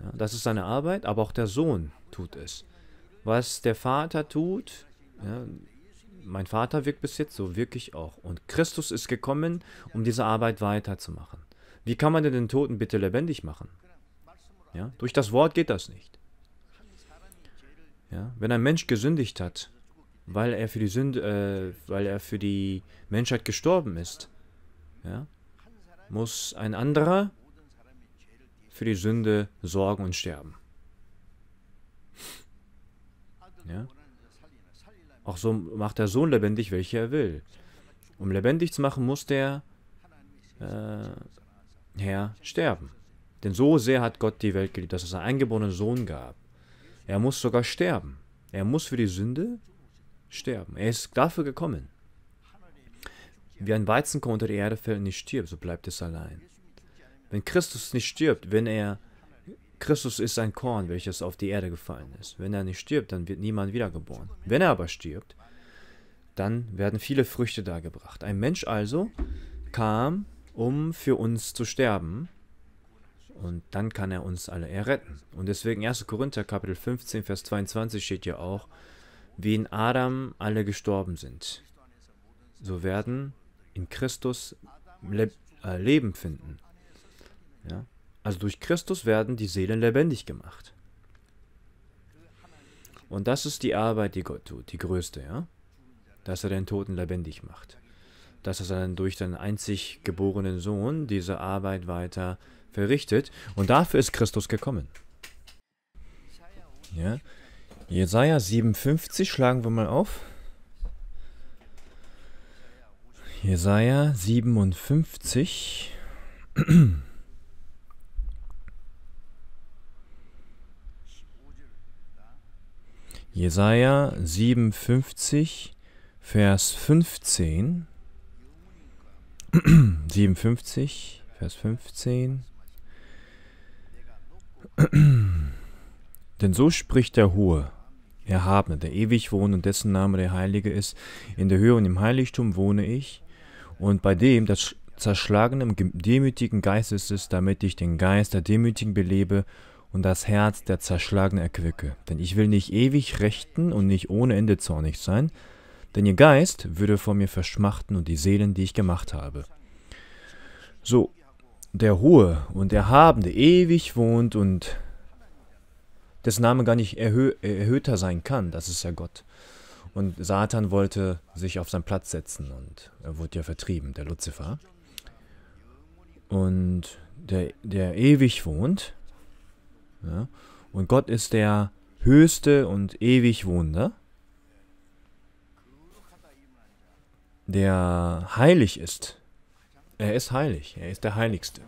Ja, das ist seine Arbeit, aber auch der Sohn tut es. Was der Vater tut, ja, mein Vater wirkt bis jetzt, so wirke ich auch. Und Christus ist gekommen, um diese Arbeit weiterzumachen. Wie kann man denn den Toten bitte lebendig machen? Ja, durch das Wort geht das nicht. Ja? Wenn ein Mensch gesündigt hat, weil er für die Sünde, äh, weil er für die Menschheit gestorben ist, ja? muss ein anderer für die Sünde sorgen und sterben. Ja? Auch so macht der Sohn lebendig, welche er will. Um lebendig zu machen, muss der äh, Herr sterben. Denn so sehr hat Gott die Welt geliebt, dass es einen eingeborenen Sohn gab. Er muss sogar sterben. Er muss für die Sünde sterben. Er ist dafür gekommen. Wie ein Weizenkorn unter die Erde fällt und nicht stirbt, so bleibt es allein. Wenn Christus nicht stirbt, wenn er Christus ist ein Korn, welches auf die Erde gefallen ist. Wenn er nicht stirbt, dann wird niemand wiedergeboren. Wenn er aber stirbt, dann werden viele Früchte dargebracht. Ein Mensch also kam, um für uns zu sterben, und dann kann er uns alle erretten. Und deswegen 1. Korinther Kapitel 15, Vers 22 steht ja auch, wie in Adam alle gestorben sind, so werden in Christus Le äh, Leben finden. Ja? Also durch Christus werden die Seelen lebendig gemacht. Und das ist die Arbeit, die Gott tut, die größte, ja? Dass er den Toten lebendig macht. Dass er dann durch seinen einzig geborenen Sohn diese Arbeit weiter verrichtet und dafür ist Christus gekommen. Ja. Jesaja 57 schlagen wir mal auf. Jesaja 57. Jesaja 57, Vers 15. 57, Vers 15. Denn so spricht der Hohe, Erhabene, der ewig wohnt und dessen Name der Heilige ist. In der Höhe und im Heiligtum wohne ich und bei dem, das zerschlagen im demütigen Geist ist es, damit ich den Geist der Demütigen belebe und das Herz der Zerschlagenen erquicke. Denn ich will nicht ewig rechten und nicht ohne Ende zornig sein, denn ihr Geist würde vor mir verschmachten und die Seelen, die ich gemacht habe. So, der Hohe und der Erhabene ewig wohnt und dessen Name gar nicht erhö erhöhter sein kann, das ist ja Gott. Und Satan wollte sich auf seinen Platz setzen und er wurde ja vertrieben, der Luzifer. Und der, der ewig wohnt. Ja, und Gott ist der höchste und ewig wohnende, der heilig ist er ist heilig. Er ist der Heiligste.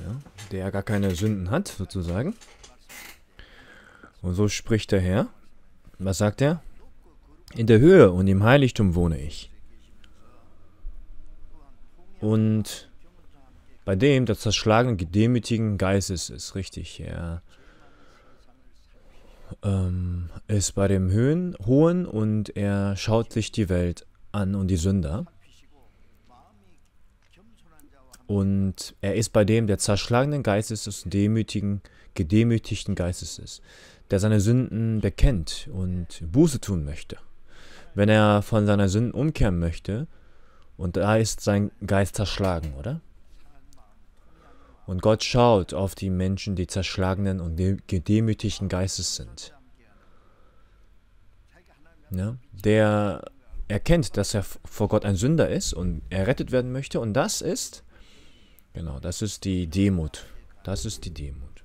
Ja, der gar keine Sünden hat, sozusagen. Und so spricht der Herr. Was sagt er? In der Höhe und im Heiligtum wohne ich. Und bei dem, das zerschlagene, gedemütigen Geistes ist, richtig, er ähm, ist bei dem Höhen, Hohen und er schaut sich die Welt an und die Sünder. Und er ist bei dem, der zerschlagenen Geistes ist, und demütigen, gedemütigten Geistes ist, der seine Sünden bekennt und Buße tun möchte. Wenn er von seiner Sünden umkehren möchte, und da ist sein Geist zerschlagen, oder? Und Gott schaut auf die Menschen, die zerschlagenen und gedemütigten Geistes sind. Ja? Der erkennt, dass er vor Gott ein Sünder ist und errettet werden möchte. Und das ist, genau, das ist die Demut. Das ist die Demut.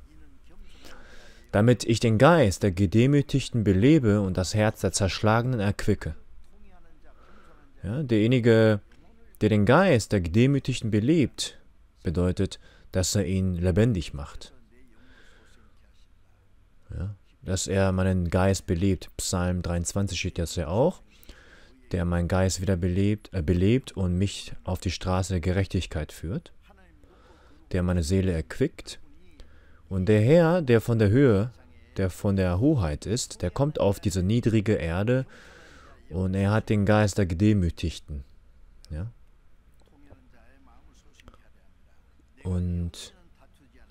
Damit ich den Geist der Gedemütigten belebe und das Herz der Zerschlagenen erquicke. Ja, derjenige, der den Geist der Gedemütigten belebt, bedeutet, dass er ihn lebendig macht. Ja, dass er meinen Geist belebt. Psalm 23 steht das ja auch der meinen Geist wieder belebt, äh, belebt und mich auf die Straße der Gerechtigkeit führt, der meine Seele erquickt. Und der Herr, der von der Höhe, der von der Hoheit ist, der kommt auf diese niedrige Erde und er hat den Geist der Gedemütigten. Ja? Und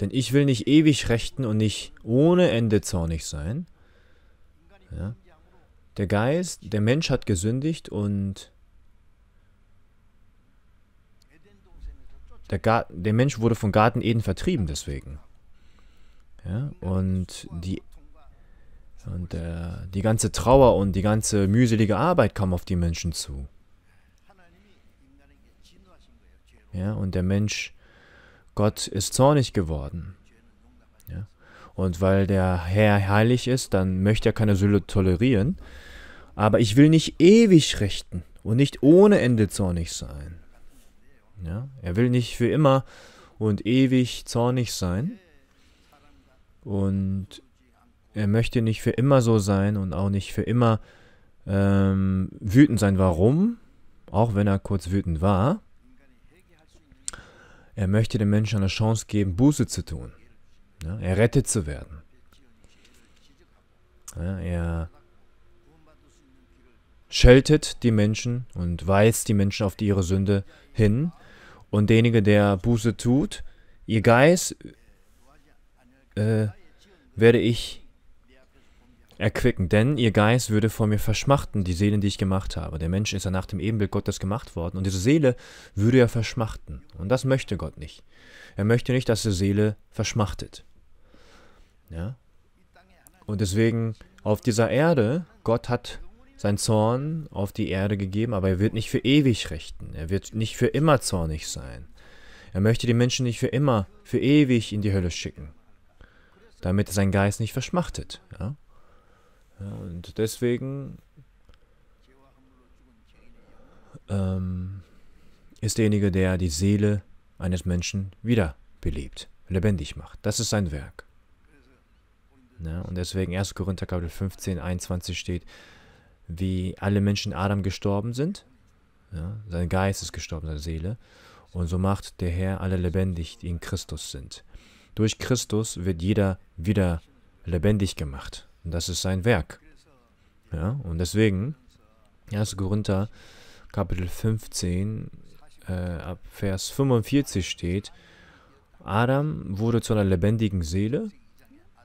denn ich will nicht ewig rechten und nicht ohne Ende zornig sein. Ja? Der Geist, der Mensch hat gesündigt und der, Garten, der Mensch wurde vom Garten Eden vertrieben deswegen. Ja, und die, und, äh, die ganze Trauer und die ganze mühselige Arbeit kam auf die Menschen zu. Ja, und der Mensch, Gott ist zornig geworden. Und weil der Herr heilig ist, dann möchte er keine Sünde tolerieren. Aber ich will nicht ewig richten und nicht ohne Ende zornig sein. Ja? Er will nicht für immer und ewig zornig sein. Und er möchte nicht für immer so sein und auch nicht für immer ähm, wütend sein. Warum? Auch wenn er kurz wütend war. Er möchte den Menschen eine Chance geben, Buße zu tun ja, ne? errettet zu werden. Ja, er scheltet die Menschen und weist die Menschen auf ihre Sünde hin. Und derjenige, der Buße tut, ihr Geist äh, werde ich erquicken, denn ihr Geist würde vor mir verschmachten, die Seelen, die ich gemacht habe. Der Mensch ist ja nach dem Ebenbild Gottes gemacht worden und diese Seele würde ja verschmachten. Und das möchte Gott nicht. Er möchte nicht, dass die Seele verschmachtet. Ja? Und deswegen auf dieser Erde, Gott hat seinen Zorn auf die Erde gegeben, aber er wird nicht für ewig rechten. Er wird nicht für immer zornig sein. Er möchte die Menschen nicht für immer, für ewig in die Hölle schicken, damit sein Geist nicht verschmachtet. Ja? ja und deswegen ähm, ist derjenige, der die Seele eines Menschen wiederbelebt, lebendig macht. Das ist sein Werk. Ne? Und deswegen 1. Korinther Kapitel 15, 21 steht, wie alle Menschen Adam gestorben sind. Ja? Sein Geist ist gestorben, seine Seele. Und so macht der Herr alle lebendig, die in Christus sind. Durch Christus wird jeder wieder lebendig gemacht. Und das ist sein Werk. Ja? Und deswegen, 1. Korinther Kapitel 15, äh, Vers 45 steht, Adam wurde zu einer lebendigen Seele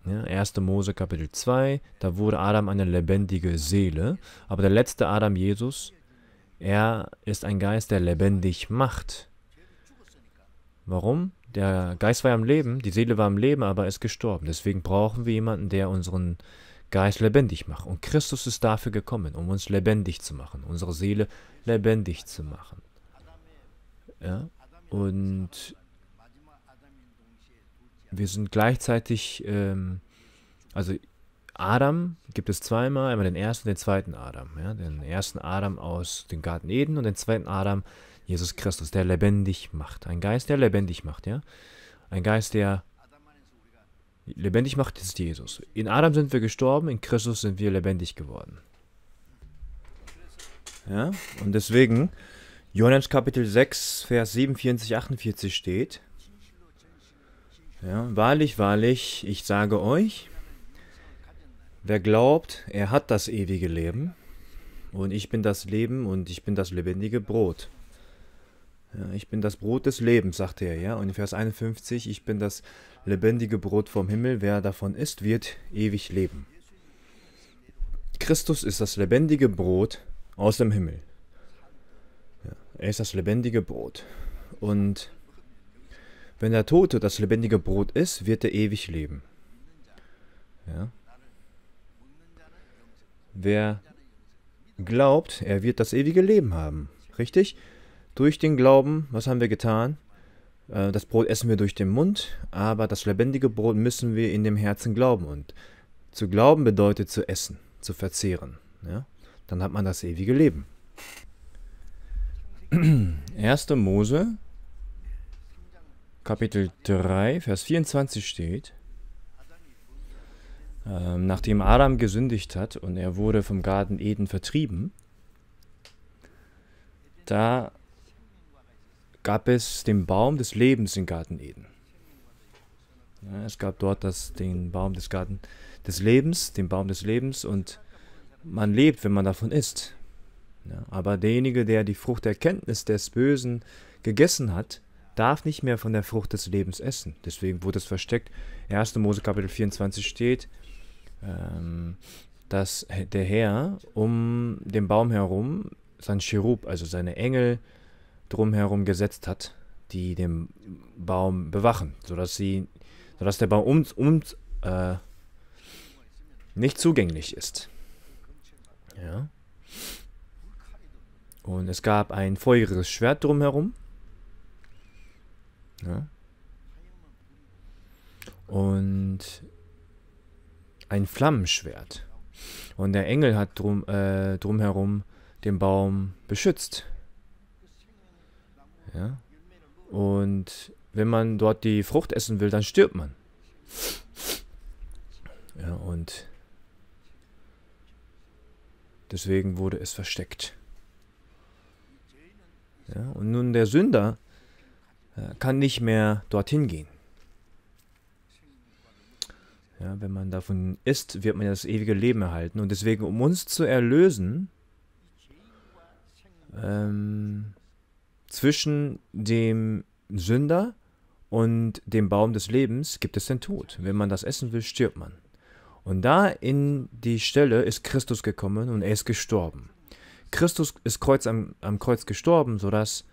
ja, 1. Mose Kapitel 2, da wurde Adam eine lebendige Seele, aber der letzte Adam Jesus, er ist ein Geist, der lebendig macht. Warum? Der Geist war ja am Leben, die Seele war am Leben, aber ist gestorben. Deswegen brauchen wir jemanden, der unseren Geist lebendig macht. Und Christus ist dafür gekommen, um uns lebendig zu machen, unsere Seele lebendig zu machen. Ja? Und wir sind gleichzeitig, ähm, also Adam gibt es zweimal, einmal den ersten und den zweiten Adam. Ja? Den ersten Adam aus dem Garten Eden und den zweiten Adam, Jesus Christus, der lebendig macht. Ein Geist, der lebendig macht, ja. Ein Geist, der lebendig macht, ist Jesus. In Adam sind wir gestorben, in Christus sind wir lebendig geworden. Ja, und deswegen, Johannes Kapitel 6, Vers 47, 48 steht, ja, wahrlich, wahrlich, ich sage euch, wer glaubt, er hat das ewige Leben, und ich bin das Leben und ich bin das lebendige Brot. Ja, ich bin das Brot des Lebens, sagte er, ja. Und in Vers 51, ich bin das lebendige Brot vom Himmel, wer davon isst, wird ewig leben. Christus ist das lebendige Brot aus dem Himmel. Ja, er ist das lebendige Brot. Und wenn der Tote das lebendige Brot ist, wird er ewig leben. Ja. Wer glaubt, er wird das ewige Leben haben. Richtig? Durch den Glauben, was haben wir getan? Äh, das Brot essen wir durch den Mund, aber das lebendige Brot müssen wir in dem Herzen glauben. Und zu glauben bedeutet zu essen, zu verzehren. Ja? Dann hat man das ewige Leben. 1. Mose Kapitel 3, Vers 24 steht, ähm, nachdem Adam gesündigt hat und er wurde vom Garten Eden vertrieben, da gab es den Baum des Lebens im Garten Eden. Ja, es gab dort das, den Baum des Garten des Lebens, den Baum des Lebens und man lebt, wenn man davon isst. Ja, aber derjenige, der die Frucht der Kenntnis des Bösen gegessen hat, darf nicht mehr von der Frucht des Lebens essen. Deswegen wurde es versteckt. 1. Mose Kapitel 24 steht, ähm, dass der Herr um den Baum herum sein Cherub, also seine Engel, drumherum gesetzt hat, die den Baum bewachen, sodass, sie, sodass der Baum um, um, äh, nicht zugänglich ist. Ja. Und es gab ein feuriges Schwert drumherum, ja? Und ein Flammenschwert. Und der Engel hat drum, äh, drumherum den Baum beschützt. Ja? Und wenn man dort die Frucht essen will, dann stirbt man. Ja, und deswegen wurde es versteckt. Ja, und nun der Sünder äh, kann nicht mehr dorthin gehen. Ja, wenn man davon isst, wird man das ewige Leben erhalten. Und deswegen, um uns zu erlösen, ähm, zwischen dem Sünder und dem Baum des Lebens gibt es den Tod. Wenn man das essen will, stirbt man. Und da in die Stelle ist Christus gekommen und er ist gestorben. Christus ist Kreuz am, am Kreuz gestorben, sodass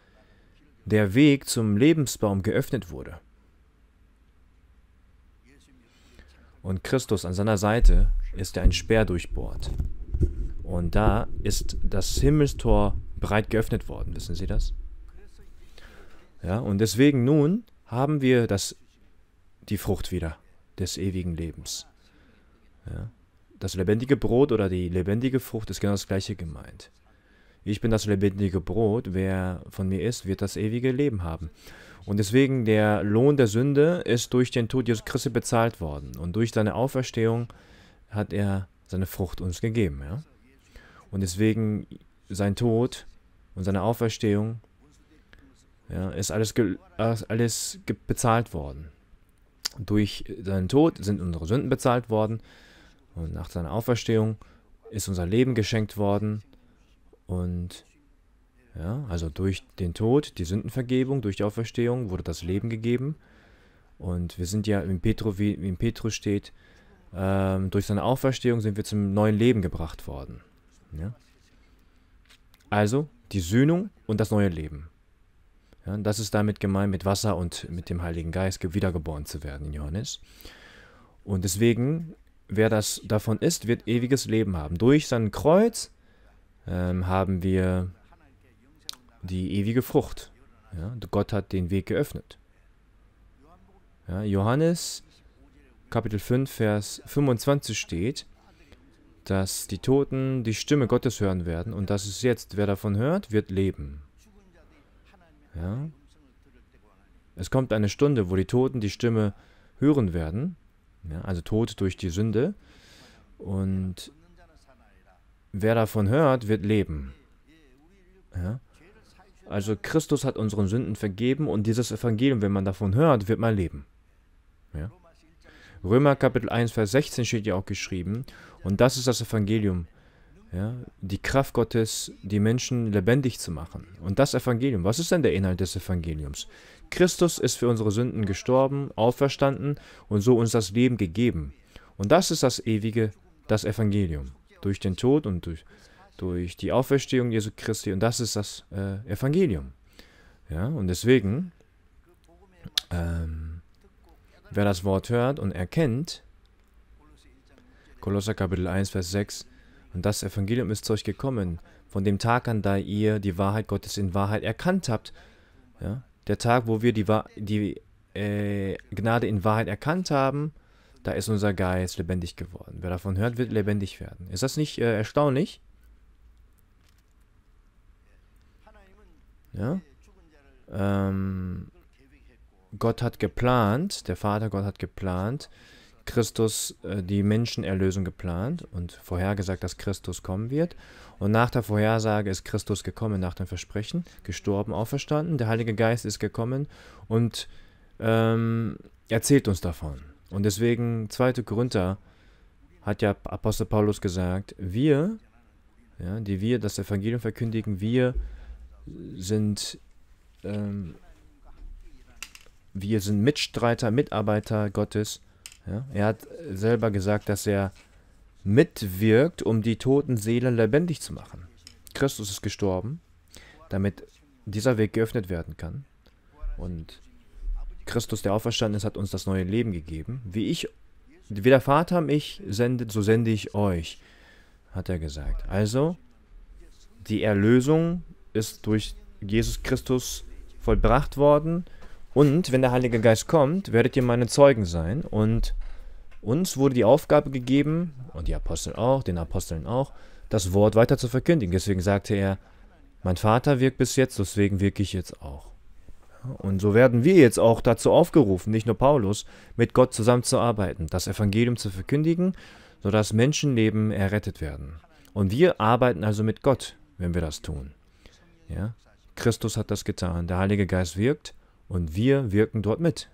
der Weg zum Lebensbaum geöffnet wurde. Und Christus an seiner Seite ist er ein Speer durchbohrt. Und da ist das Himmelstor breit geöffnet worden, wissen Sie das? Ja, und deswegen nun haben wir das, die Frucht wieder des ewigen Lebens. Ja, das lebendige Brot oder die lebendige Frucht ist genau das gleiche gemeint ich bin das lebendige Brot, wer von mir isst, wird das ewige Leben haben. Und deswegen der Lohn der Sünde ist durch den Tod Jesu Christi bezahlt worden. Und durch seine Auferstehung hat er seine Frucht uns gegeben. Ja? Und deswegen sein Tod und seine Auferstehung ja, ist alles, äh, alles bezahlt worden. durch seinen Tod sind unsere Sünden bezahlt worden. Und nach seiner Auferstehung ist unser Leben geschenkt worden. Und ja, also durch den Tod, die Sündenvergebung, durch die Auferstehung wurde das Leben gegeben. Und wir sind ja, in Petro, wie in Petrus steht, ähm, durch seine Auferstehung sind wir zum neuen Leben gebracht worden. Ja? Also die Sühnung und das neue Leben. Ja, das ist damit gemeint, mit Wasser und mit dem Heiligen Geist wiedergeboren zu werden in Johannes. Und deswegen, wer das davon ist, wird ewiges Leben haben. Durch sein Kreuz ähm, haben wir die ewige Frucht. Ja, Gott hat den Weg geöffnet. Ja, Johannes Kapitel 5, Vers 25 steht, dass die Toten die Stimme Gottes hören werden und dass es jetzt, wer davon hört, wird leben. Ja. Es kommt eine Stunde, wo die Toten die Stimme hören werden, ja, also tot durch die Sünde, und Wer davon hört, wird leben. Ja? Also Christus hat unseren Sünden vergeben und dieses Evangelium, wenn man davon hört, wird man leben. Ja? Römer Kapitel 1, Vers 16 steht ja auch geschrieben, und das ist das Evangelium, ja? die Kraft Gottes, die Menschen lebendig zu machen. Und das Evangelium, was ist denn der Inhalt des Evangeliums? Christus ist für unsere Sünden gestorben, auferstanden und so uns das Leben gegeben. Und das ist das ewige, das Evangelium durch den Tod und durch, durch die Auferstehung Jesu Christi. Und das ist das äh, Evangelium. Ja, und deswegen, ähm, wer das Wort hört und erkennt, Kolosser Kapitel 1, Vers 6, und das Evangelium ist zu euch gekommen, von dem Tag an, da ihr die Wahrheit Gottes in Wahrheit erkannt habt. Ja, der Tag, wo wir die, Wa die äh, Gnade in Wahrheit erkannt haben, da ist unser Geist lebendig geworden. Wer davon hört, wird lebendig werden. Ist das nicht äh, erstaunlich? Ja? Ähm, Gott hat geplant, der Vater Gott hat geplant, Christus äh, die Menschenerlösung geplant und vorhergesagt, dass Christus kommen wird. Und nach der Vorhersage ist Christus gekommen, nach dem Versprechen, gestorben, auferstanden. Der Heilige Geist ist gekommen und ähm, erzählt uns davon. Und deswegen, 2. Korinther hat ja Apostel Paulus gesagt, wir, ja, die wir das Evangelium verkündigen, wir sind, ähm, wir sind Mitstreiter, Mitarbeiter Gottes. Ja? Er hat selber gesagt, dass er mitwirkt, um die toten Seelen lebendig zu machen. Christus ist gestorben, damit dieser Weg geöffnet werden kann. Und Christus, der auferstanden ist, hat uns das neue Leben gegeben. Wie ich, wie der Vater mich sendet, so sende ich euch, hat er gesagt. Also, die Erlösung ist durch Jesus Christus vollbracht worden. Und wenn der Heilige Geist kommt, werdet ihr meine Zeugen sein. Und uns wurde die Aufgabe gegeben, und die Apostel auch, den Aposteln auch, das Wort weiter zu verkündigen. Deswegen sagte er, mein Vater wirkt bis jetzt, deswegen wirke ich jetzt auch. Und so werden wir jetzt auch dazu aufgerufen, nicht nur Paulus, mit Gott zusammenzuarbeiten, das Evangelium zu verkündigen, sodass Menschenleben errettet werden. Und wir arbeiten also mit Gott, wenn wir das tun. Ja? Christus hat das getan, der Heilige Geist wirkt und wir wirken dort mit.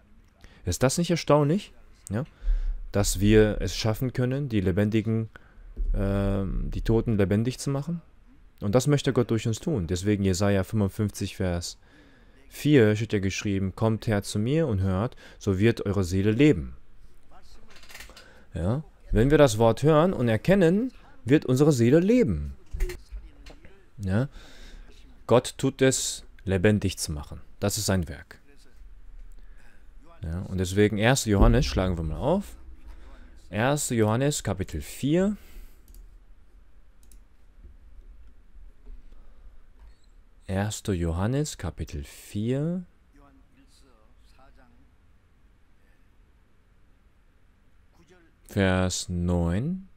Ist das nicht erstaunlich, ja? dass wir es schaffen können, die Lebendigen, äh, die Toten lebendig zu machen? Und das möchte Gott durch uns tun. Deswegen Jesaja 55, Vers 1. 4 steht ja geschrieben, kommt her zu mir und hört, so wird eure Seele leben. Ja? Wenn wir das Wort hören und erkennen, wird unsere Seele leben. Ja? Gott tut es, lebendig zu machen. Das ist sein Werk. Ja, und deswegen 1. Johannes, schlagen wir mal auf. 1. Johannes Kapitel 4. 1. Johannes Kapitel 4 Vers 9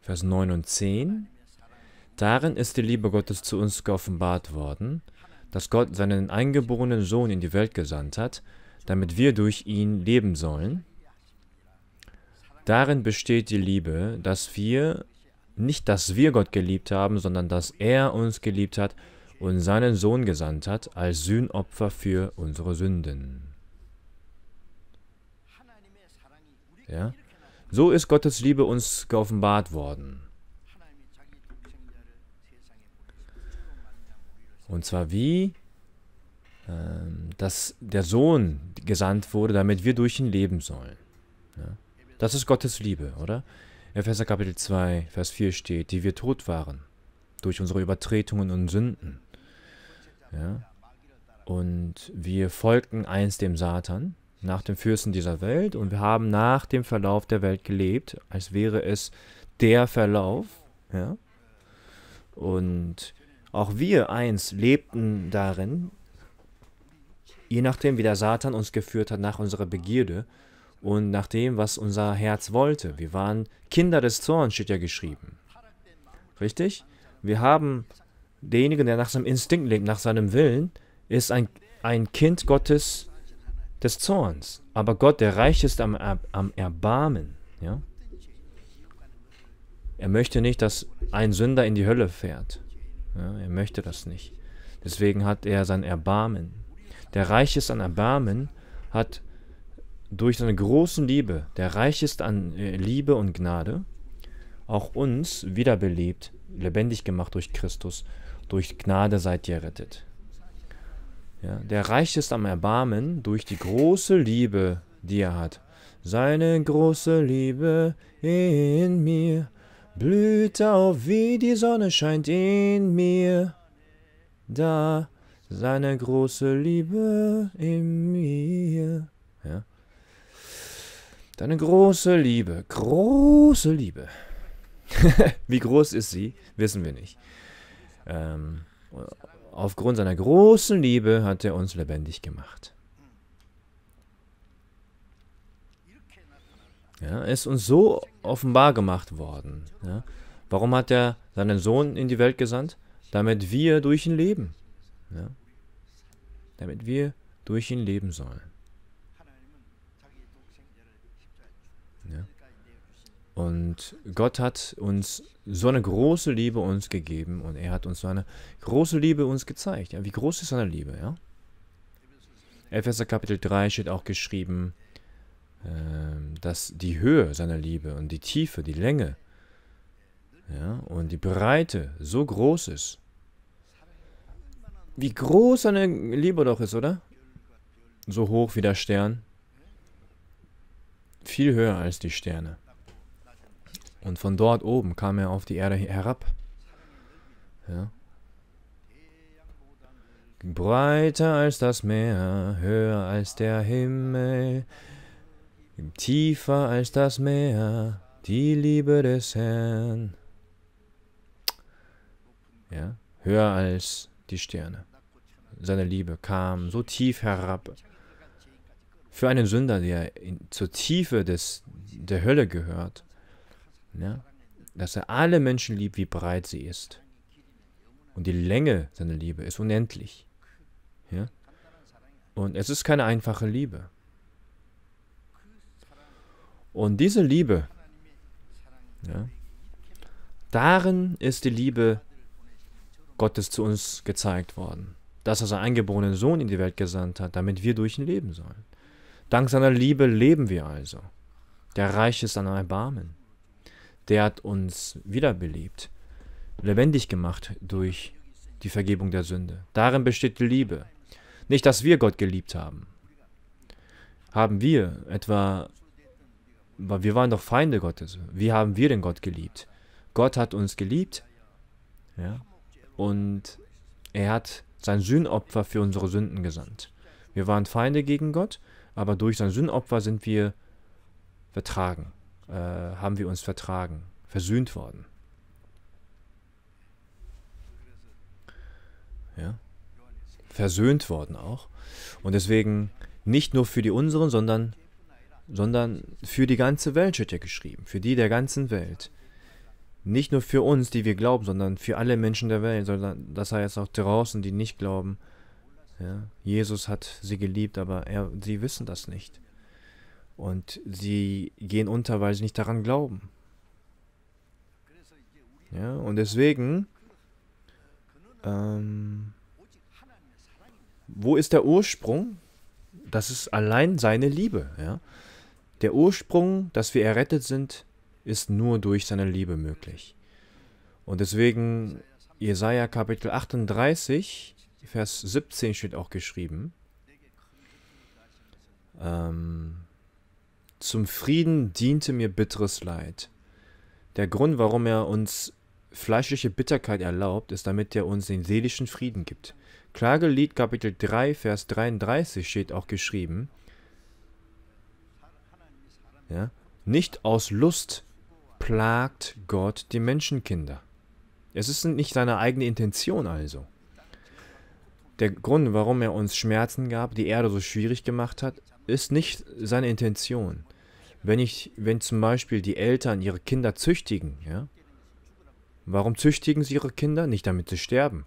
Vers 9 und 10 Darin ist die Liebe Gottes zu uns geoffenbart worden, dass Gott seinen eingeborenen Sohn in die Welt gesandt hat, damit wir durch ihn leben sollen. Darin besteht die Liebe, dass wir nicht, dass wir Gott geliebt haben, sondern dass er uns geliebt hat und seinen Sohn gesandt hat als Sühnopfer für unsere Sünden. Ja? So ist Gottes Liebe uns geoffenbart worden. Und zwar wie, ähm, dass der Sohn gesandt wurde, damit wir durch ihn leben sollen. Das ist Gottes Liebe, oder? Epheser Kapitel 2, Vers 4 steht, die wir tot waren durch unsere Übertretungen und Sünden. Ja? Und wir folgten einst dem Satan, nach dem Fürsten dieser Welt, und wir haben nach dem Verlauf der Welt gelebt, als wäre es der Verlauf. Ja? Und auch wir einst lebten darin, je nachdem, wie der Satan uns geführt hat nach unserer Begierde, und nach dem, was unser Herz wollte. Wir waren Kinder des Zorns, steht ja geschrieben. Richtig? Wir haben denjenigen, der nach seinem Instinkt lebt, nach seinem Willen, ist ein, ein Kind Gottes des Zorns. Aber Gott, der reich ist am, am Erbarmen, ja? er möchte nicht, dass ein Sünder in die Hölle fährt. Ja? Er möchte das nicht. Deswegen hat er sein Erbarmen. Der reich ist an Erbarmen, hat durch seine große Liebe, der reich ist an äh, Liebe und Gnade, auch uns wiederbelebt, lebendig gemacht durch Christus, durch Gnade seid ihr rettet. Ja, der reich ist am Erbarmen durch die große Liebe, die er hat. Seine große Liebe in mir blüht auf, wie die Sonne scheint in mir. Da, seine große Liebe in mir. Deine große Liebe, große Liebe. Wie groß ist sie, wissen wir nicht. Ähm, aufgrund seiner großen Liebe hat er uns lebendig gemacht. Ja, er ist uns so offenbar gemacht worden. Ja. Warum hat er seinen Sohn in die Welt gesandt? Damit wir durch ihn leben. Ja. Damit wir durch ihn leben sollen. Ja? Und Gott hat uns so eine große Liebe uns gegeben und er hat uns so eine große Liebe uns gezeigt. Ja? Wie groß ist seine Liebe? Ja? Epheser Kapitel 3 steht auch geschrieben, ähm, dass die Höhe seiner Liebe und die Tiefe, die Länge ja, und die Breite so groß ist. Wie groß seine Liebe doch ist, oder? So hoch wie der Stern viel höher als die Sterne. Und von dort oben kam er auf die Erde herab. Ja. Breiter als das Meer, höher als der Himmel, tiefer als das Meer, die Liebe des Herrn. Ja, höher als die Sterne. Seine Liebe kam so tief herab für einen Sünder, der in, zur Tiefe des, der Hölle gehört, ja, ne, dass er alle Menschen liebt, wie breit sie ist. Und die Länge seiner Liebe ist unendlich. Ja? Und es ist keine einfache Liebe. Und diese Liebe, ja, darin ist die Liebe Gottes zu uns gezeigt worden. Dass er seinen eingeborenen Sohn in die Welt gesandt hat, damit wir durch ihn leben sollen. Dank seiner Liebe leben wir also. Der Reich ist an Erbarmen. Der hat uns wiederbelebt, lebendig gemacht durch die Vergebung der Sünde. Darin besteht Liebe. Nicht, dass wir Gott geliebt haben. Haben wir etwa, weil wir waren doch Feinde Gottes. Wie haben wir denn Gott geliebt? Gott hat uns geliebt ja, und er hat sein Sühnopfer für unsere Sünden gesandt. Wir waren Feinde gegen Gott aber durch sein Sündopfer sind wir vertragen, äh, haben wir uns vertragen, versöhnt worden. Ja? Versöhnt worden auch. Und deswegen nicht nur für die unseren, sondern, sondern für die ganze Welt steht ja geschrieben, für die der ganzen Welt. Nicht nur für uns, die wir glauben, sondern für alle Menschen der Welt, sondern das heißt auch draußen, die nicht glauben, ja? Jesus hat sie geliebt, aber er, sie wissen das nicht. Und sie gehen unter, weil sie nicht daran glauben. Ja, und deswegen, ähm, wo ist der Ursprung? Das ist allein seine Liebe. Ja? Der Ursprung, dass wir errettet sind, ist nur durch seine Liebe möglich. Und deswegen, Jesaja Kapitel 38, Vers 17 steht auch geschrieben. Ähm, zum Frieden diente mir bitteres Leid. Der Grund, warum er uns fleischliche Bitterkeit erlaubt, ist, damit er uns den seelischen Frieden gibt. Klagelied Kapitel 3, Vers 33 steht auch geschrieben. Ja, nicht aus Lust plagt Gott die Menschenkinder. Es ist nicht seine eigene Intention also. Der Grund, warum er uns Schmerzen gab, die Erde so schwierig gemacht hat, ist nicht seine Intention. Wenn, ich, wenn zum Beispiel die Eltern ihre Kinder züchtigen, ja, warum züchtigen sie ihre Kinder? Nicht damit sie sterben,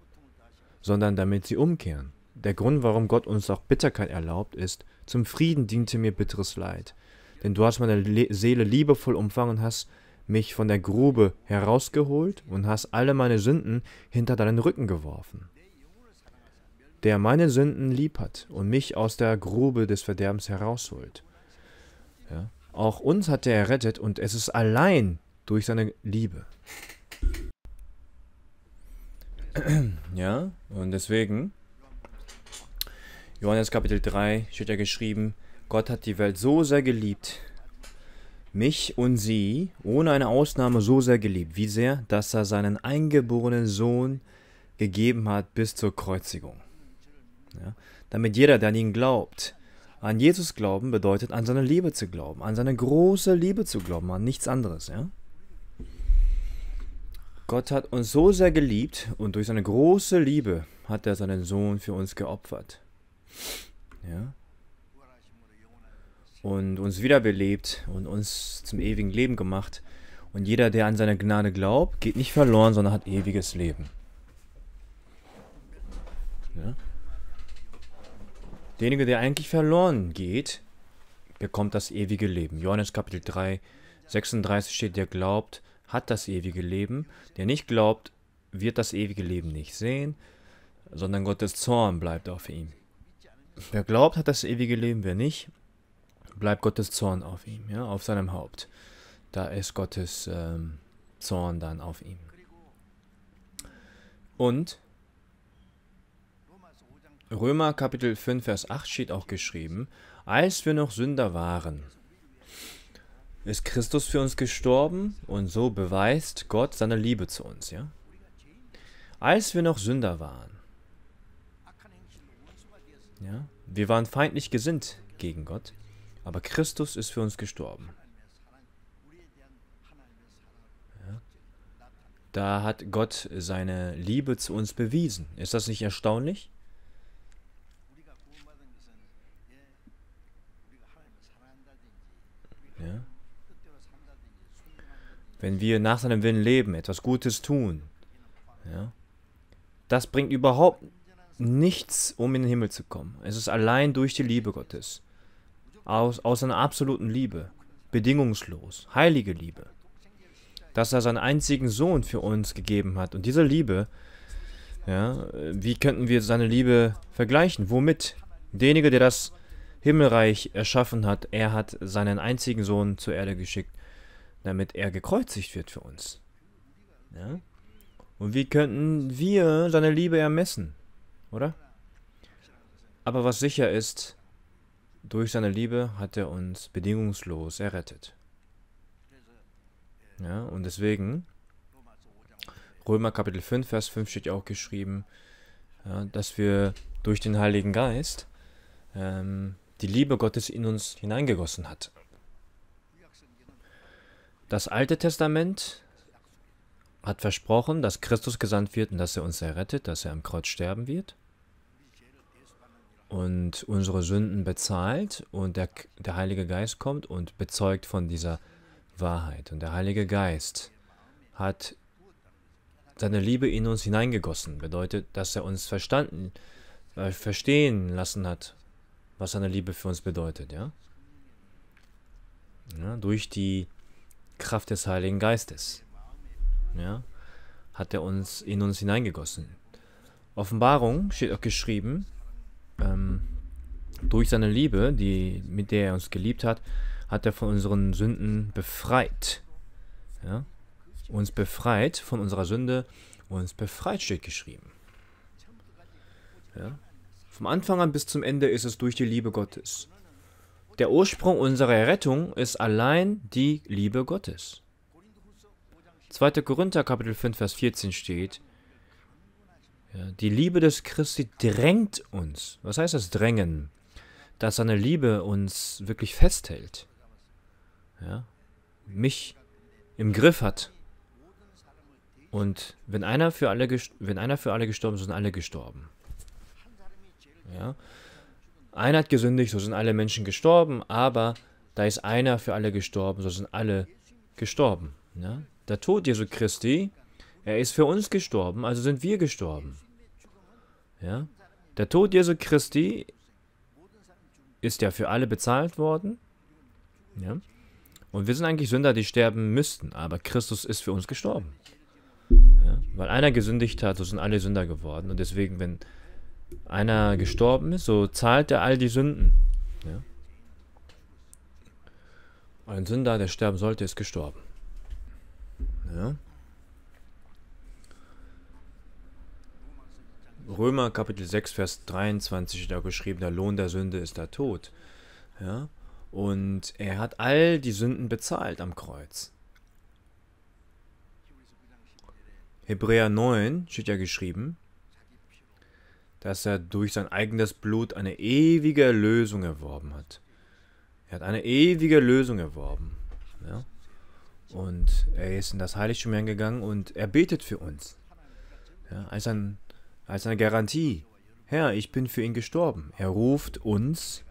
sondern damit sie umkehren. Der Grund, warum Gott uns auch Bitterkeit erlaubt, ist, zum Frieden diente mir bitteres Leid. Denn du hast meine Le Seele liebevoll umfangen hast mich von der Grube herausgeholt und hast alle meine Sünden hinter deinen Rücken geworfen der meine Sünden lieb hat und mich aus der Grube des Verderbens herausholt. Ja? Auch uns hat er errettet und es ist allein durch seine Liebe. Ja, und deswegen, Johannes Kapitel 3 steht ja geschrieben, Gott hat die Welt so sehr geliebt, mich und sie, ohne eine Ausnahme, so sehr geliebt, wie sehr, dass er seinen eingeborenen Sohn gegeben hat bis zur Kreuzigung. Ja? Damit jeder, der an ihn glaubt, an Jesus glauben bedeutet, an seine Liebe zu glauben, an seine große Liebe zu glauben, an nichts anderes. Ja? Gott hat uns so sehr geliebt und durch seine große Liebe hat er seinen Sohn für uns geopfert. Ja? Und uns wiederbelebt und uns zum ewigen Leben gemacht. Und jeder, der an seine Gnade glaubt, geht nicht verloren, sondern hat ewiges Leben. Ja? Derjenige, der eigentlich verloren geht, bekommt das ewige Leben. Johannes Kapitel 3, 36 steht, der glaubt, hat das ewige Leben. Der nicht glaubt, wird das ewige Leben nicht sehen, sondern Gottes Zorn bleibt auf ihm. Wer glaubt, hat das ewige Leben, wer nicht, bleibt Gottes Zorn auf ihm, ja, auf seinem Haupt. Da ist Gottes ähm, Zorn dann auf ihm. Und Römer Kapitel 5, Vers 8 steht auch geschrieben, als wir noch Sünder waren, ist Christus für uns gestorben und so beweist Gott seine Liebe zu uns, ja? Als wir noch Sünder waren, ja, wir waren feindlich gesinnt gegen Gott, aber Christus ist für uns gestorben. Da hat Gott seine Liebe zu uns bewiesen. Ist das nicht erstaunlich? wenn wir nach seinem Willen leben, etwas Gutes tun, ja, das bringt überhaupt nichts, um in den Himmel zu kommen. Es ist allein durch die Liebe Gottes. Aus, aus einer absoluten Liebe. Bedingungslos. Heilige Liebe. Dass er seinen einzigen Sohn für uns gegeben hat. Und diese Liebe, ja, wie könnten wir seine Liebe vergleichen? Womit? Derjenige, der das Himmelreich erschaffen hat, er hat seinen einzigen Sohn zur Erde geschickt damit er gekreuzigt wird für uns. Ja? Und wie könnten wir seine Liebe ermessen, oder? Aber was sicher ist, durch seine Liebe hat er uns bedingungslos errettet. Ja, und deswegen, Römer Kapitel 5, Vers 5 steht ja auch geschrieben, ja, dass wir durch den Heiligen Geist ähm, die Liebe Gottes in uns hineingegossen hat. Das Alte Testament hat versprochen, dass Christus gesandt wird und dass er uns errettet, dass er am Kreuz sterben wird und unsere Sünden bezahlt und der, der Heilige Geist kommt und bezeugt von dieser Wahrheit. Und der Heilige Geist hat seine Liebe in uns hineingegossen, bedeutet, dass er uns verstanden, äh, verstehen lassen hat, was seine Liebe für uns bedeutet, ja? ja durch die Kraft des Heiligen Geistes. Ja, hat er uns in uns hineingegossen. Offenbarung steht auch geschrieben, ähm, durch seine Liebe, die, mit der er uns geliebt hat, hat er von unseren Sünden befreit. Ja? Uns befreit von unserer Sünde, uns befreit steht geschrieben. Ja? Vom Anfang an bis zum Ende ist es durch die Liebe Gottes. Der Ursprung unserer Rettung ist allein die Liebe Gottes. 2. Korinther Kapitel 5, Vers 14 steht, die Liebe des Christi drängt uns. Was heißt das Drängen? Dass seine Liebe uns wirklich festhält. Ja? Mich im Griff hat. Und wenn einer für alle, wenn einer für alle gestorben ist, sind alle gestorben. Ja? Einer hat gesündigt, so sind alle Menschen gestorben, aber da ist einer für alle gestorben, so sind alle gestorben. Ja? Der Tod Jesu Christi, er ist für uns gestorben, also sind wir gestorben. Ja? Der Tod Jesu Christi ist ja für alle bezahlt worden. Ja? Und wir sind eigentlich Sünder, die sterben müssten, aber Christus ist für uns gestorben. Ja? Weil einer gesündigt hat, so sind alle Sünder geworden. Und deswegen, wenn einer gestorben ist, so zahlt er all die Sünden. Ja? Ein Sünder, der sterben sollte, ist gestorben. Ja? Römer Kapitel 6, Vers 23, da geschrieben, der Lohn der Sünde ist der Tod. Ja? Und er hat all die Sünden bezahlt am Kreuz. Hebräer 9 steht ja geschrieben, dass er durch sein eigenes Blut eine ewige Erlösung erworben hat. Er hat eine ewige Lösung erworben. Ja? Und er ist in das Heiligtum hingegangen und er betet für uns. Ja, als, ein, als eine Garantie. Herr, ich bin für ihn gestorben. Er ruft uns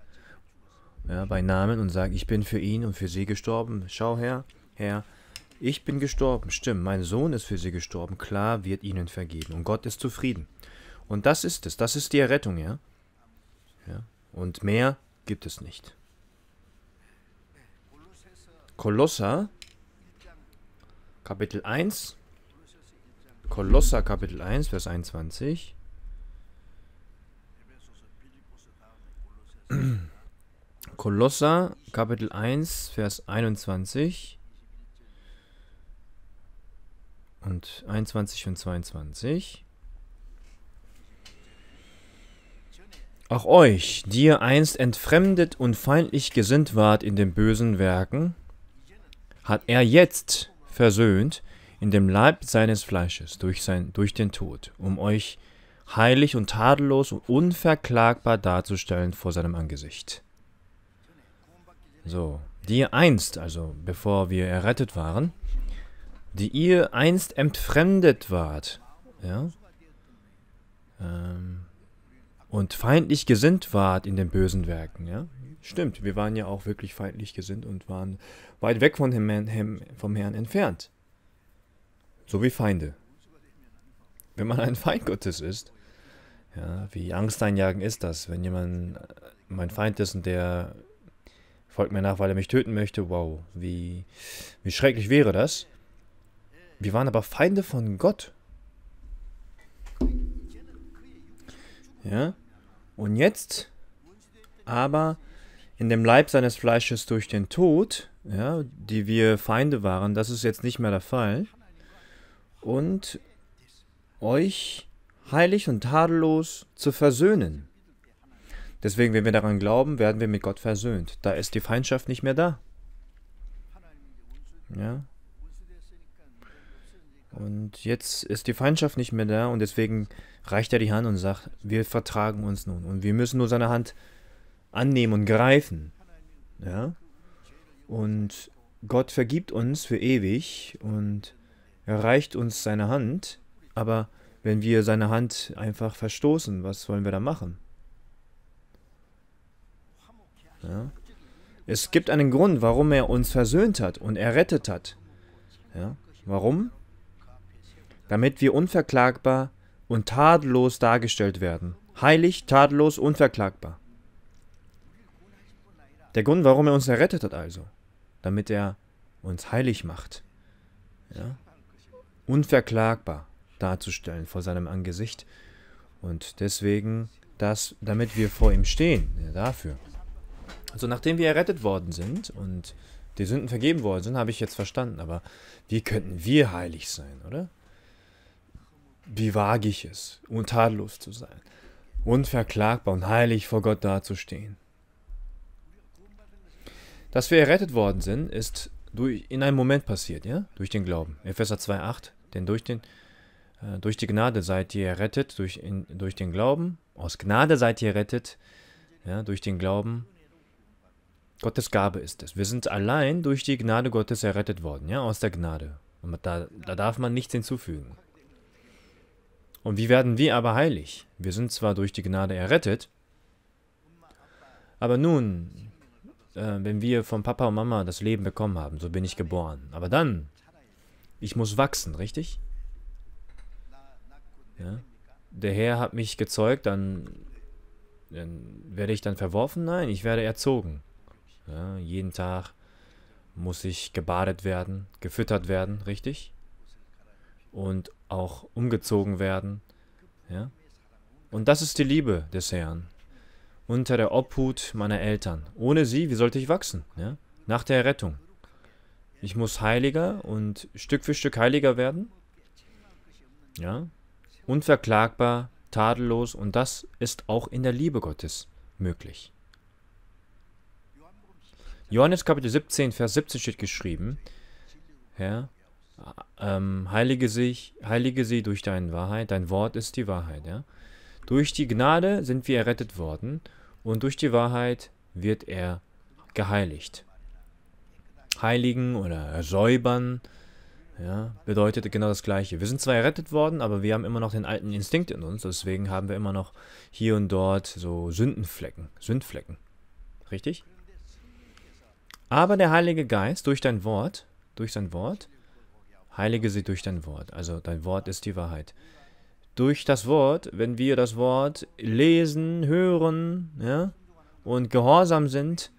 ja, bei Namen und sagt, ich bin für ihn und für sie gestorben. Schau her, Herr, ich bin gestorben. Stimmt, mein Sohn ist für sie gestorben. Klar wird ihnen vergeben. Und Gott ist zufrieden. Und das ist es, das ist die Errettung, ja? ja? Und mehr gibt es nicht. Kolosser, Kapitel 1. Kolosser, Kapitel 1, Vers 21. Kolosser, Kapitel 1, Vers 21 und 21 und 22. Auch euch, die ihr einst entfremdet und feindlich gesinnt wart in den bösen Werken, hat er jetzt versöhnt in dem Leib seines Fleisches durch, sein, durch den Tod, um euch heilig und tadellos und unverklagbar darzustellen vor seinem Angesicht. So, die ihr einst, also bevor wir errettet waren, die ihr einst entfremdet wart, ja, ähm, und feindlich gesinnt wart in den bösen Werken. Ja? Stimmt, wir waren ja auch wirklich feindlich gesinnt und waren weit weg von dem, vom Herrn entfernt. So wie Feinde. Wenn man ein Feind Gottes ist, ja, wie Angst einjagen ist das, wenn jemand äh, mein Feind ist und der folgt mir nach, weil er mich töten möchte, wow, wie, wie schrecklich wäre das. Wir waren aber Feinde von Gott. Ja? Und jetzt aber in dem Leib seines Fleisches durch den Tod, ja, die wir Feinde waren, das ist jetzt nicht mehr der Fall. Und euch heilig und tadellos zu versöhnen. Deswegen, wenn wir daran glauben, werden wir mit Gott versöhnt. Da ist die Feindschaft nicht mehr da. Ja, und jetzt ist die Feindschaft nicht mehr da und deswegen reicht er die Hand und sagt, wir vertragen uns nun und wir müssen nur seine Hand annehmen und greifen. Ja? Und Gott vergibt uns für ewig und er reicht uns seine Hand, aber wenn wir seine Hand einfach verstoßen, was wollen wir da machen? Ja? Es gibt einen Grund, warum er uns versöhnt hat und errettet hat. Ja? Warum? damit wir unverklagbar und tadellos dargestellt werden. Heilig, tadellos, unverklagbar. Der Grund, warum er uns errettet hat also, damit er uns heilig macht. Ja? Unverklagbar darzustellen vor seinem Angesicht. Und deswegen, das, damit wir vor ihm stehen, ja, dafür. Also nachdem wir errettet worden sind und die Sünden vergeben worden sind, habe ich jetzt verstanden. Aber wie könnten wir heilig sein, oder? wie wage ich es, untadellos zu sein, unverklagbar und heilig vor Gott dazustehen? Dass wir errettet worden sind, ist durch, in einem Moment passiert, ja? Durch den Glauben. Epheser 2,8. Denn durch, den, äh, durch die Gnade seid ihr errettet, durch, in, durch den Glauben. Aus Gnade seid ihr errettet, ja? Durch den Glauben. Gottes Gabe ist es. Wir sind allein durch die Gnade Gottes errettet worden, ja? Aus der Gnade. Und da, da darf man nichts hinzufügen. Und wie werden wir aber heilig? Wir sind zwar durch die Gnade errettet, aber nun, äh, wenn wir von Papa und Mama das Leben bekommen haben, so bin ich geboren. Aber dann, ich muss wachsen, richtig? Ja? Der Herr hat mich gezeugt, dann, dann werde ich dann verworfen? Nein, ich werde erzogen. Ja, jeden Tag muss ich gebadet werden, gefüttert werden, richtig? und auch umgezogen werden. Ja? Und das ist die Liebe des Herrn. Unter der Obhut meiner Eltern. Ohne sie, wie sollte ich wachsen? Ja? Nach der Errettung. Ich muss heiliger und Stück für Stück heiliger werden. Ja? Unverklagbar, tadellos und das ist auch in der Liebe Gottes möglich. Johannes Kapitel 17, Vers 17 steht geschrieben, ja, ähm, heilige, sich, heilige sie durch deine Wahrheit, dein Wort ist die Wahrheit. Ja? Durch die Gnade sind wir errettet worden und durch die Wahrheit wird er geheiligt. Heiligen oder säubern ja, bedeutet genau das Gleiche. Wir sind zwar errettet worden, aber wir haben immer noch den alten Instinkt in uns, deswegen haben wir immer noch hier und dort so Sündenflecken, Sündflecken. Richtig? Aber der Heilige Geist durch dein Wort, durch sein Wort, Heilige sie durch dein Wort. Also dein Wort ist die Wahrheit. Durch das Wort, wenn wir das Wort lesen, hören ja, und gehorsam sind,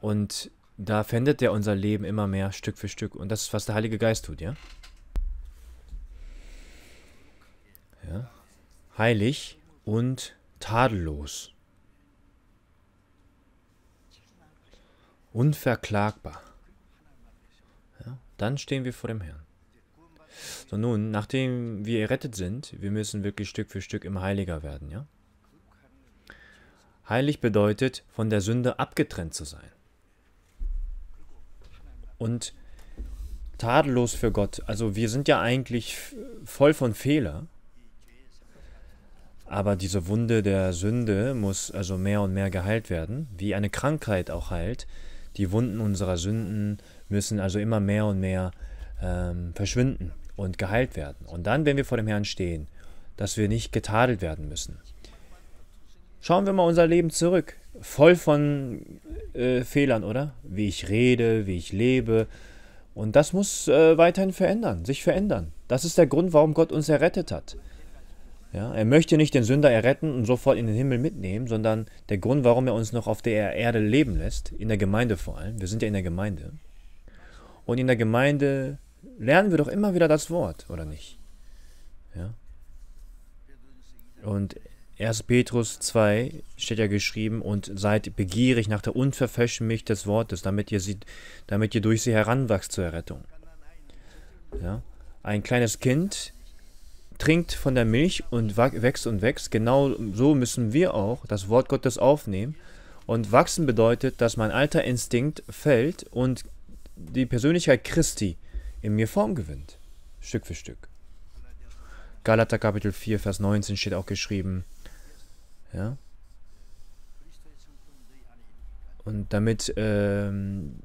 und da fändet er unser Leben immer mehr Stück für Stück. Und das ist, was der Heilige Geist tut, ja? ja? Heilig und tadellos. Unverklagbar dann stehen wir vor dem Herrn. So nun, nachdem wir errettet sind, wir müssen wirklich Stück für Stück immer heiliger werden, ja? Heilig bedeutet, von der Sünde abgetrennt zu sein. Und tadellos für Gott. Also wir sind ja eigentlich voll von Fehler. Aber diese Wunde der Sünde muss also mehr und mehr geheilt werden, wie eine Krankheit auch heilt, die Wunden unserer Sünden äh, müssen also immer mehr und mehr ähm, verschwinden und geheilt werden. Und dann, wenn wir vor dem Herrn stehen, dass wir nicht getadelt werden müssen. Schauen wir mal unser Leben zurück. Voll von äh, Fehlern, oder? Wie ich rede, wie ich lebe. Und das muss äh, weiterhin verändern, sich verändern. Das ist der Grund, warum Gott uns errettet hat. Ja, er möchte nicht den Sünder erretten und sofort in den Himmel mitnehmen, sondern der Grund, warum er uns noch auf der Erde leben lässt, in der Gemeinde vor allem, wir sind ja in der Gemeinde, und in der Gemeinde lernen wir doch immer wieder das Wort, oder nicht? Ja? Und 1. Petrus 2 steht ja geschrieben, und seid begierig nach der unverfälschten Milch des Wortes, damit ihr, sie, damit ihr durch sie heranwachst zur Errettung. Ja? Ein kleines Kind trinkt von der Milch und wächst und wächst. Genau so müssen wir auch das Wort Gottes aufnehmen. Und wachsen bedeutet, dass mein alter Instinkt fällt und die Persönlichkeit Christi in mir Form gewinnt, Stück für Stück. Galater Kapitel 4, Vers 19 steht auch geschrieben. Ja? Und damit ähm,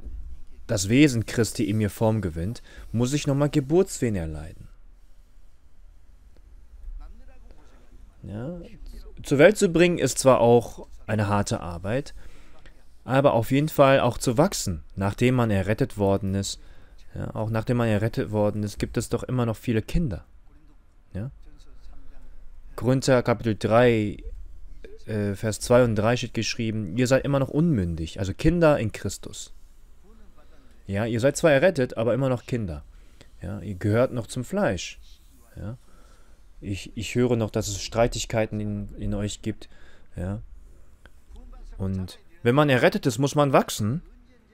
das Wesen Christi in mir Form gewinnt, muss ich nochmal Geburtswehen erleiden. Ja? Zur Welt zu bringen ist zwar auch eine harte Arbeit, aber auf jeden Fall auch zu wachsen, nachdem man errettet worden ist. Ja, auch nachdem man errettet worden ist, gibt es doch immer noch viele Kinder. Ja? Korinther Kapitel 3, äh, Vers 2 und 3 steht geschrieben, ihr seid immer noch unmündig, also Kinder in Christus. Ja, ihr seid zwar errettet, aber immer noch Kinder. Ja, ihr gehört noch zum Fleisch. Ja? Ich, ich höre noch, dass es Streitigkeiten in, in euch gibt. Ja? Und wenn man errettet ist, muss man wachsen.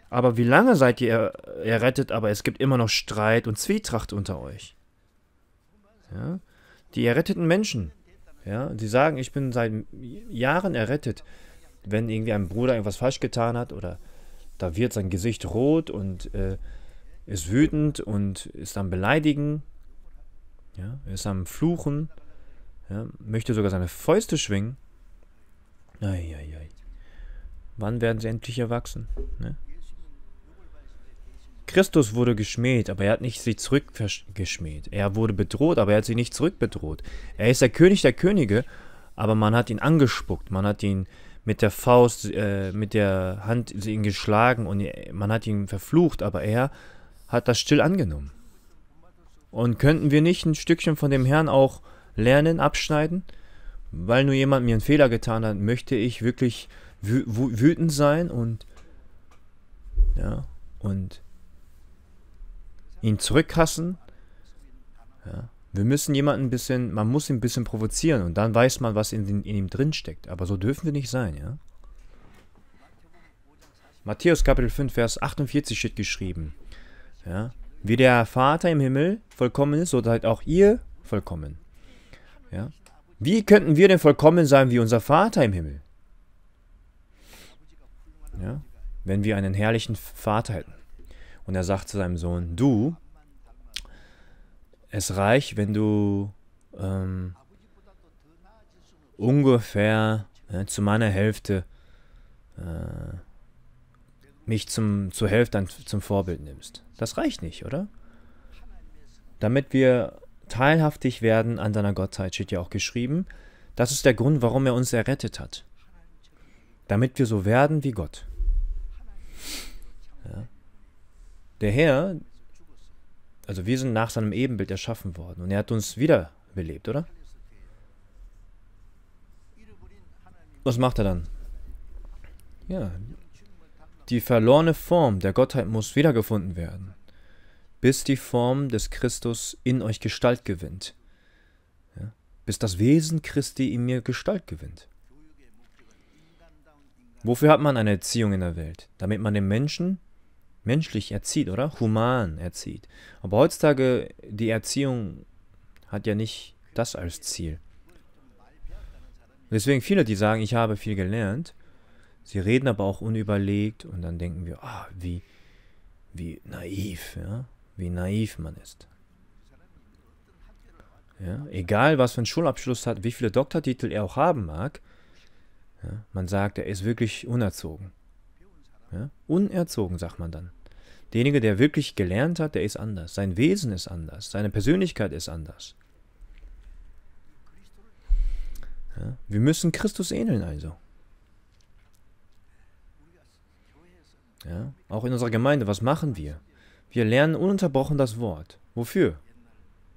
Aber wie lange seid ihr errettet, aber es gibt immer noch Streit und Zwietracht unter euch? Ja? Die erretteten Menschen, ja, die sagen, ich bin seit Jahren errettet. Wenn irgendwie ein Bruder irgendwas falsch getan hat oder da wird sein Gesicht rot und äh, ist wütend und ist am Beleidigen, ja, ist am Fluchen, ja, möchte sogar seine Fäuste schwingen. Ei, ei, ei. Wann werden sie endlich erwachsen? Ne? Christus wurde geschmäht, aber er hat nicht sich zurückgeschmäht. Er wurde bedroht, aber er hat sie nicht zurückbedroht. Er ist der König der Könige, aber man hat ihn angespuckt. Man hat ihn mit der Faust, äh, mit der Hand ihn geschlagen und äh, man hat ihn verflucht, aber er hat das still angenommen. Und könnten wir nicht ein Stückchen von dem Herrn auch lernen, abschneiden? Weil nur jemand mir einen Fehler getan hat, möchte ich wirklich wütend sein und ja, und ihn zurückhassen. Ja. Wir müssen jemanden ein bisschen, man muss ihn ein bisschen provozieren und dann weiß man, was in, in, ihm drin steckt. Aber so dürfen wir nicht sein, ja. Matthäus Kapitel 5, Vers 48 steht geschrieben. Ja, wie der Vater im Himmel vollkommen ist, so seid auch ihr vollkommen. Ja? Wie könnten wir denn vollkommen sein wie unser Vater im Himmel? ja, wenn wir einen herrlichen Vater hätten. Und er sagt zu seinem Sohn, du, es reicht, wenn du ähm, ungefähr äh, zu meiner Hälfte äh, mich zum, zur Hälfte zum Vorbild nimmst. Das reicht nicht, oder? Damit wir teilhaftig werden an seiner Gottheit, steht ja auch geschrieben. Das ist der Grund, warum er uns errettet hat. Damit wir so werden wie Gott. Ja. Der Herr, also wir sind nach seinem Ebenbild erschaffen worden und er hat uns wiederbelebt, oder? Was macht er dann? Ja, die verlorene Form der Gottheit muss wiedergefunden werden, bis die Form des Christus in euch Gestalt gewinnt, ja? bis das Wesen Christi in mir Gestalt gewinnt. Wofür hat man eine Erziehung in der Welt? Damit man den Menschen menschlich erzieht, oder? Human erzieht. Aber heutzutage, die Erziehung hat ja nicht das als Ziel. Deswegen viele, die sagen, ich habe viel gelernt, sie reden aber auch unüberlegt und dann denken wir, ah, wie, wie naiv, ja? Wie naiv man ist. Ja? Egal, was für einen Schulabschluss hat, wie viele Doktortitel er auch haben mag, ja, man sagt, er ist wirklich unerzogen. Ja, unerzogen, sagt man dann. Derjenige, der wirklich gelernt hat, der ist anders. Sein Wesen ist anders. Seine Persönlichkeit ist anders. Ja, wir müssen Christus ähneln also. Ja, auch in unserer Gemeinde, was machen wir? Wir lernen ununterbrochen das Wort. Wofür?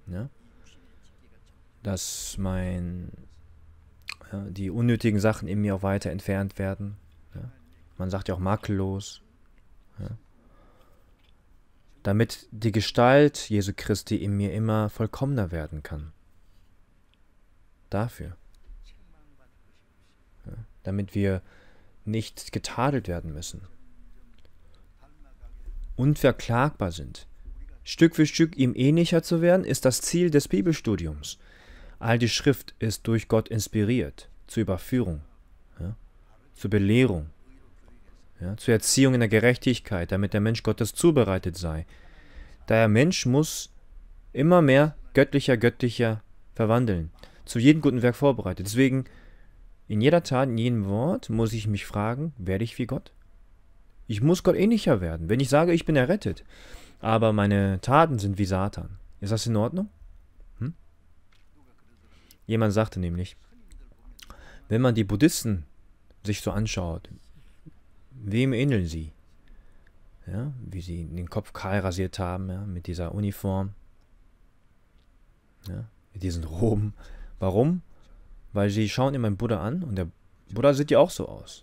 Ja, dass mein ja, die unnötigen Sachen in mir auch weiter entfernt werden. Ja. Man sagt ja auch makellos. Ja. Damit die Gestalt Jesu Christi in mir immer vollkommener werden kann. Dafür. Damit wir nicht getadelt werden müssen. Unverklagbar sind. Stück für Stück ihm ähnlicher zu werden, ist das Ziel des Bibelstudiums. All die Schrift ist durch Gott inspiriert zur Überführung, ja, zur Belehrung, ja, zur Erziehung in der Gerechtigkeit, damit der Mensch Gottes zubereitet sei. Der Mensch muss immer mehr göttlicher, göttlicher verwandeln, zu jedem guten Werk vorbereitet. Deswegen, in jeder Tat, in jedem Wort muss ich mich fragen, werde ich wie Gott? Ich muss Gott ähnlicher werden, wenn ich sage, ich bin errettet. Aber meine Taten sind wie Satan. Ist das in Ordnung? Jemand sagte nämlich, wenn man die Buddhisten sich so anschaut, wem ähneln sie? Ja, wie sie den Kopf kahl rasiert haben, ja, mit dieser Uniform, ja, mit diesen Roben. Warum? Weil sie schauen immer den Buddha an und der Buddha sieht ja auch so aus.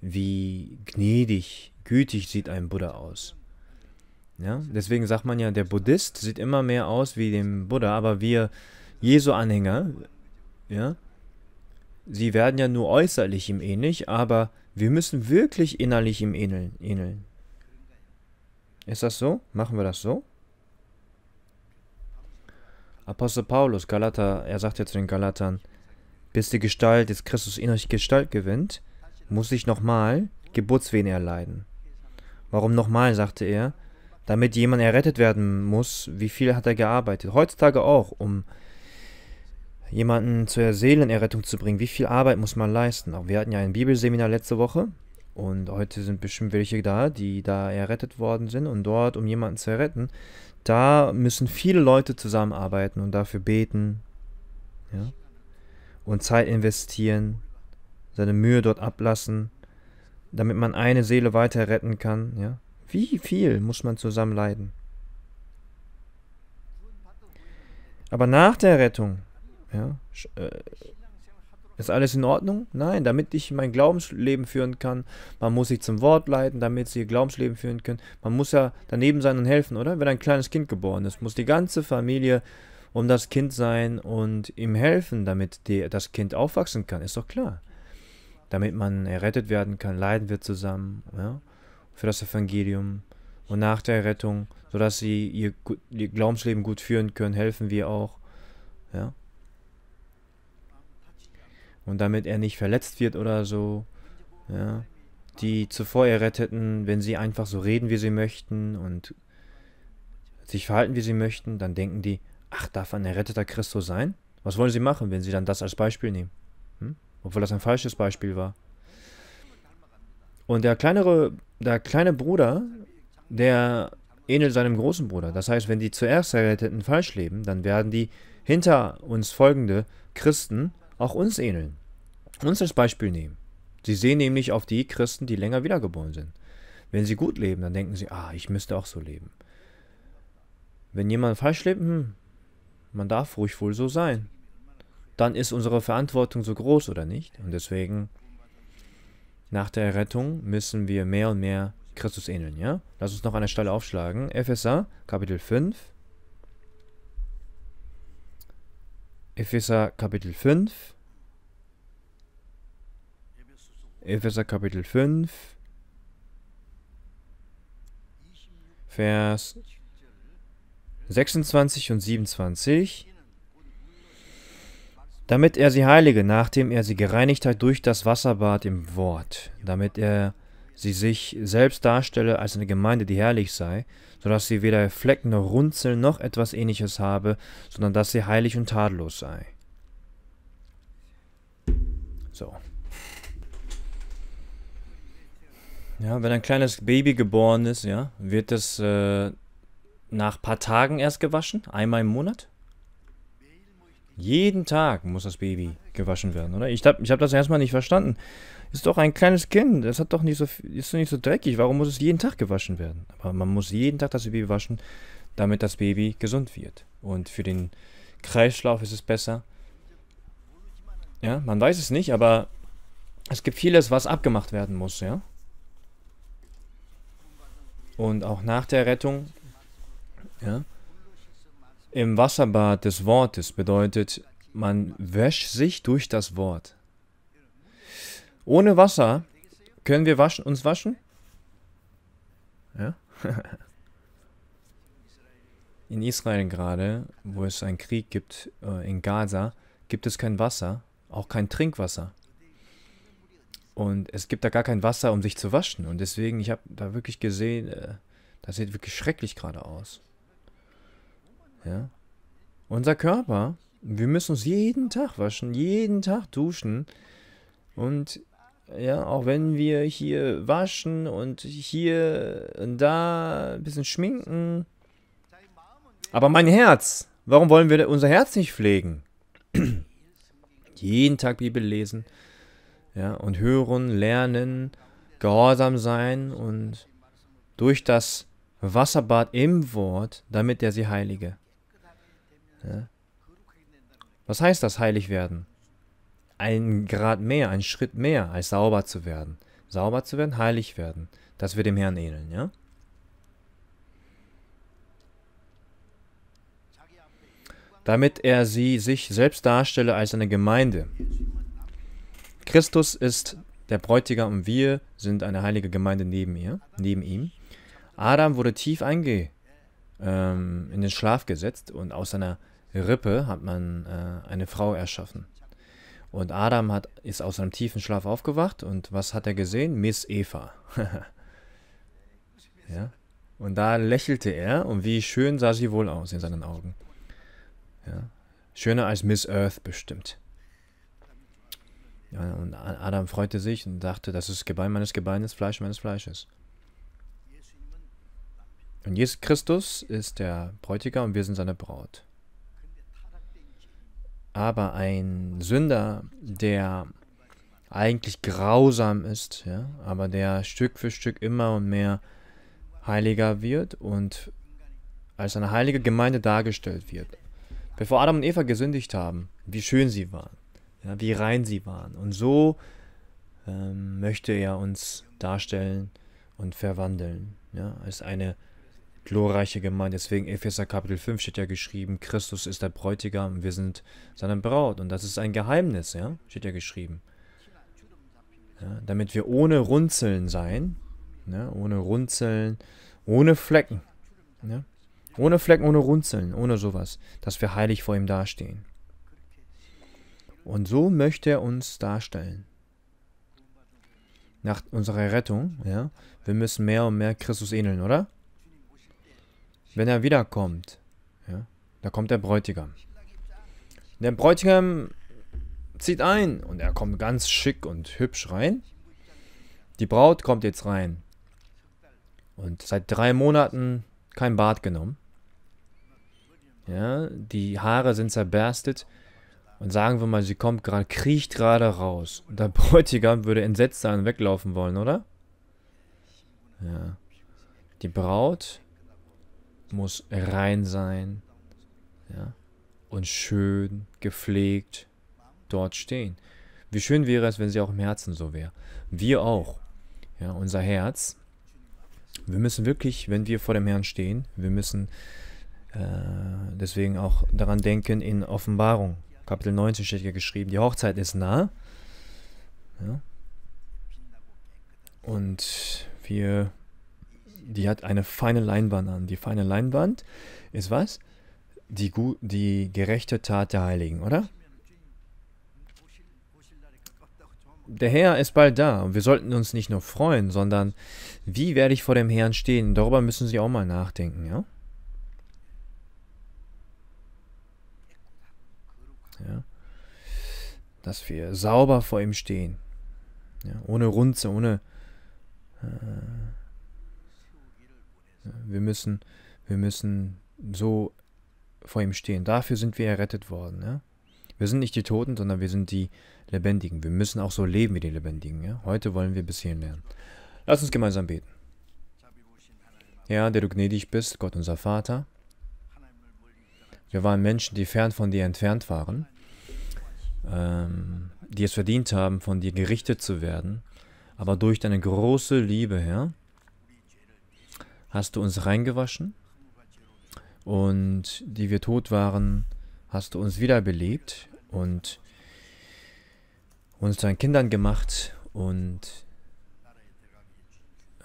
Wie gnädig, gütig sieht ein Buddha aus. Ja, deswegen sagt man ja, der Buddhist sieht immer mehr aus wie dem Buddha, aber wir Jesu-Anhänger, ja, sie werden ja nur äußerlich ihm ähnlich, aber wir müssen wirklich innerlich ihm ähneln. Ist das so? Machen wir das so? Apostel Paulus, Galater, er sagt ja zu den Galatern, bis die Gestalt des Christus innerlich Gestalt gewinnt, muss ich nochmal Geburtswehen erleiden. Warum nochmal, sagte er, damit jemand errettet werden muss, wie viel hat er gearbeitet? Heutzutage auch, um jemanden zur Seelenerrettung zu bringen, wie viel Arbeit muss man leisten? Auch wir hatten ja ein Bibelseminar letzte Woche und heute sind bestimmt welche da, die da errettet worden sind und dort, um jemanden zu retten, da müssen viele Leute zusammenarbeiten und dafür beten ja? und Zeit investieren, seine Mühe dort ablassen, damit man eine Seele weiter retten kann. Ja? Wie viel muss man zusammen leiden? Aber nach der Rettung ja? Äh, ist alles in Ordnung? Nein, damit ich mein Glaubensleben führen kann, man muss sich zum Wort leiten, damit sie ihr Glaubensleben führen können. Man muss ja daneben sein und helfen, oder? Wenn ein kleines Kind geboren ist, muss die ganze Familie um das Kind sein und ihm helfen, damit die, das Kind aufwachsen kann. Ist doch klar. Damit man errettet werden kann, leiden wir zusammen ja? für das Evangelium und nach der Errettung, sodass sie ihr, ihr Glaubensleben gut führen können, helfen wir auch. Ja? und damit er nicht verletzt wird oder so. Ja, die zuvor erretteten, wenn sie einfach so reden, wie sie möchten und sich verhalten, wie sie möchten, dann denken die, ach, darf ein erretteter Christus sein? Was wollen sie machen, wenn sie dann das als Beispiel nehmen? Hm? Obwohl das ein falsches Beispiel war. Und der kleinere, der kleine Bruder, der ähnelt seinem großen Bruder. Das heißt, wenn die zuerst Erretteten falsch leben, dann werden die hinter uns folgende Christen auch uns ähneln. Uns als Beispiel nehmen. Sie sehen nämlich auf die Christen, die länger wiedergeboren sind. Wenn sie gut leben, dann denken sie, ah, ich müsste auch so leben. Wenn jemand falsch lebt, hm, man darf ruhig wohl so sein. Dann ist unsere Verantwortung so groß, oder nicht? Und deswegen, nach der Errettung müssen wir mehr und mehr Christus ähneln, ja? Lass uns noch eine Stelle aufschlagen. Epheser, Kapitel 5, Epheser Kapitel 5. Epheser Kapitel 5. Vers 26 und 27. Damit er sie heilige, nachdem er sie gereinigt hat durch das Wasserbad im Wort, damit er sie sich selbst darstelle als eine Gemeinde, die herrlich sei, so dass sie weder Flecken noch Runzeln noch etwas ähnliches habe, sondern dass sie heilig und tadellos sei. So. Ja, wenn ein kleines Baby geboren ist, ja, wird es äh, nach ein paar Tagen erst gewaschen, einmal im Monat. Jeden Tag muss das Baby gewaschen werden, oder? Ich habe ich hab das erstmal nicht verstanden ist doch ein kleines Kind. Das hat doch nicht so, ist doch nicht so dreckig. Warum muss es jeden Tag gewaschen werden? Aber man muss jeden Tag das Baby waschen, damit das Baby gesund wird. Und für den Kreislauf ist es besser. Ja, man weiß es nicht, aber es gibt vieles, was abgemacht werden muss, ja. Und auch nach der Rettung, ja. Im Wasserbad des Wortes bedeutet, man wäscht sich durch das Wort. Ohne Wasser können wir waschen, uns waschen? Ja. in Israel gerade, wo es einen Krieg gibt, äh, in Gaza, gibt es kein Wasser, auch kein Trinkwasser. Und es gibt da gar kein Wasser, um sich zu waschen. Und deswegen, ich habe da wirklich gesehen, äh, das sieht wirklich schrecklich gerade aus. Ja. Unser Körper, wir müssen uns jeden Tag waschen, jeden Tag duschen. Und ja, auch wenn wir hier waschen und hier und da ein bisschen schminken. Aber mein Herz, warum wollen wir unser Herz nicht pflegen? Jeden Tag Bibel lesen, ja, und hören, lernen, gehorsam sein und durch das Wasserbad im Wort, damit er sie heilige. Ja. Was heißt das, heilig werden? einen Grad mehr, einen Schritt mehr, als sauber zu werden. Sauber zu werden, heilig werden, dass wir dem Herrn ähneln, ja? Damit er sie sich selbst darstelle als eine Gemeinde. Christus ist der Bräutigam und wir sind eine heilige Gemeinde neben ihr, neben ihm. Adam wurde tief einge, ähm, in den Schlaf gesetzt und aus seiner Rippe hat man äh, eine Frau erschaffen. Und Adam hat, ist aus einem tiefen Schlaf aufgewacht und was hat er gesehen? Miss Eva. ja? Und da lächelte er und wie schön sah sie wohl aus in seinen Augen. Ja? Schöner als Miss Earth bestimmt. Ja, und Adam freute sich und dachte, das ist Gebein meines Gebeines, Fleisch meines Fleisches. Und Jesus Christus ist der Bräutigam und wir sind seine Braut. Aber ein Sünder, der eigentlich grausam ist, ja, aber der Stück für Stück immer und mehr heiliger wird und als eine heilige Gemeinde dargestellt wird. Bevor Adam und Eva gesündigt haben, wie schön sie waren, ja, wie rein sie waren. Und so ähm, möchte er uns darstellen und verwandeln, ja, als eine glorreiche Gemeinde. Deswegen Epheser Kapitel 5 steht ja geschrieben, Christus ist der Bräutigam, und wir sind seine Braut. Und das ist ein Geheimnis, ja, steht ja geschrieben. Ja, damit wir ohne Runzeln sein, ja, ne, ohne Runzeln, ohne Flecken, ja, ne, ohne Flecken, ohne Runzeln, ohne sowas, dass wir heilig vor ihm dastehen. Und so möchte er uns darstellen. Nach unserer Rettung, ja, wir müssen mehr und mehr Christus ähneln, oder? Wenn er wiederkommt, ja, da kommt der Bräutigam. Der Bräutigam zieht ein und er kommt ganz schick und hübsch rein. Die Braut kommt jetzt rein und seit drei Monaten kein Bad genommen. Ja, die Haare sind zerberstet und sagen wir mal, sie kommt gerade, kriecht gerade raus. Und der Bräutigam würde entsetzt sein und weglaufen wollen, oder? Ja. Die Braut muss rein sein ja, und schön gepflegt dort stehen. Wie schön wäre es, wenn sie auch im Herzen so wäre. Wir auch. Ja, unser Herz. Wir müssen wirklich, wenn wir vor dem Herrn stehen, wir müssen äh, deswegen auch daran denken in Offenbarung. Kapitel 19 steht hier geschrieben, die Hochzeit ist nah. Ja. Und wir die hat eine feine Leinwand an. Die feine Leinwand ist was? Die, die gerechte Tat der Heiligen, oder? Der Herr ist bald da und wir sollten uns nicht nur freuen, sondern wie werde ich vor dem Herrn stehen? Darüber müssen Sie auch mal nachdenken, ja? Ja. Dass wir sauber vor ihm stehen. Ja, ohne Runze, ohne äh, wir müssen, wir müssen so vor ihm stehen. Dafür sind wir errettet worden. Ja? Wir sind nicht die Toten, sondern wir sind die Lebendigen. Wir müssen auch so leben wie die Lebendigen. Ja? Heute wollen wir bis hierhin lernen. Lass uns gemeinsam beten. Ja, der du gnädig bist, Gott unser Vater. Wir waren Menschen, die fern von dir entfernt waren, ähm, die es verdient haben, von dir gerichtet zu werden. Aber durch deine große Liebe, Herr, hast du uns reingewaschen und die wir tot waren, hast du uns wiederbelebt und uns deinen Kindern gemacht und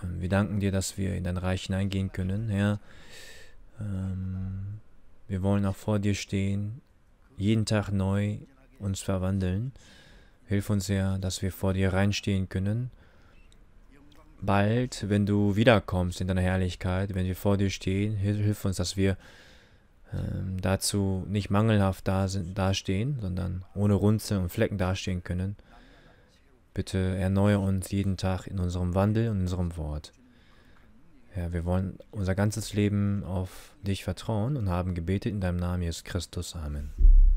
ähm, wir danken dir, dass wir in dein Reich hineingehen können, Herr. Ähm, wir wollen auch vor dir stehen, jeden Tag neu uns verwandeln. Hilf uns, Herr, dass wir vor dir reinstehen können bald, wenn du wiederkommst in deiner Herrlichkeit, wenn wir vor dir stehen, hilf, uns, dass wir ähm, dazu nicht mangelhaft da sind, dastehen, sondern ohne Runzeln und Flecken dastehen können. Bitte erneuere uns jeden Tag in unserem Wandel und in unserem Wort. ja, wir wollen unser ganzes Leben auf dich vertrauen und haben gebetet in deinem Namen, Jesus Christus. Amen.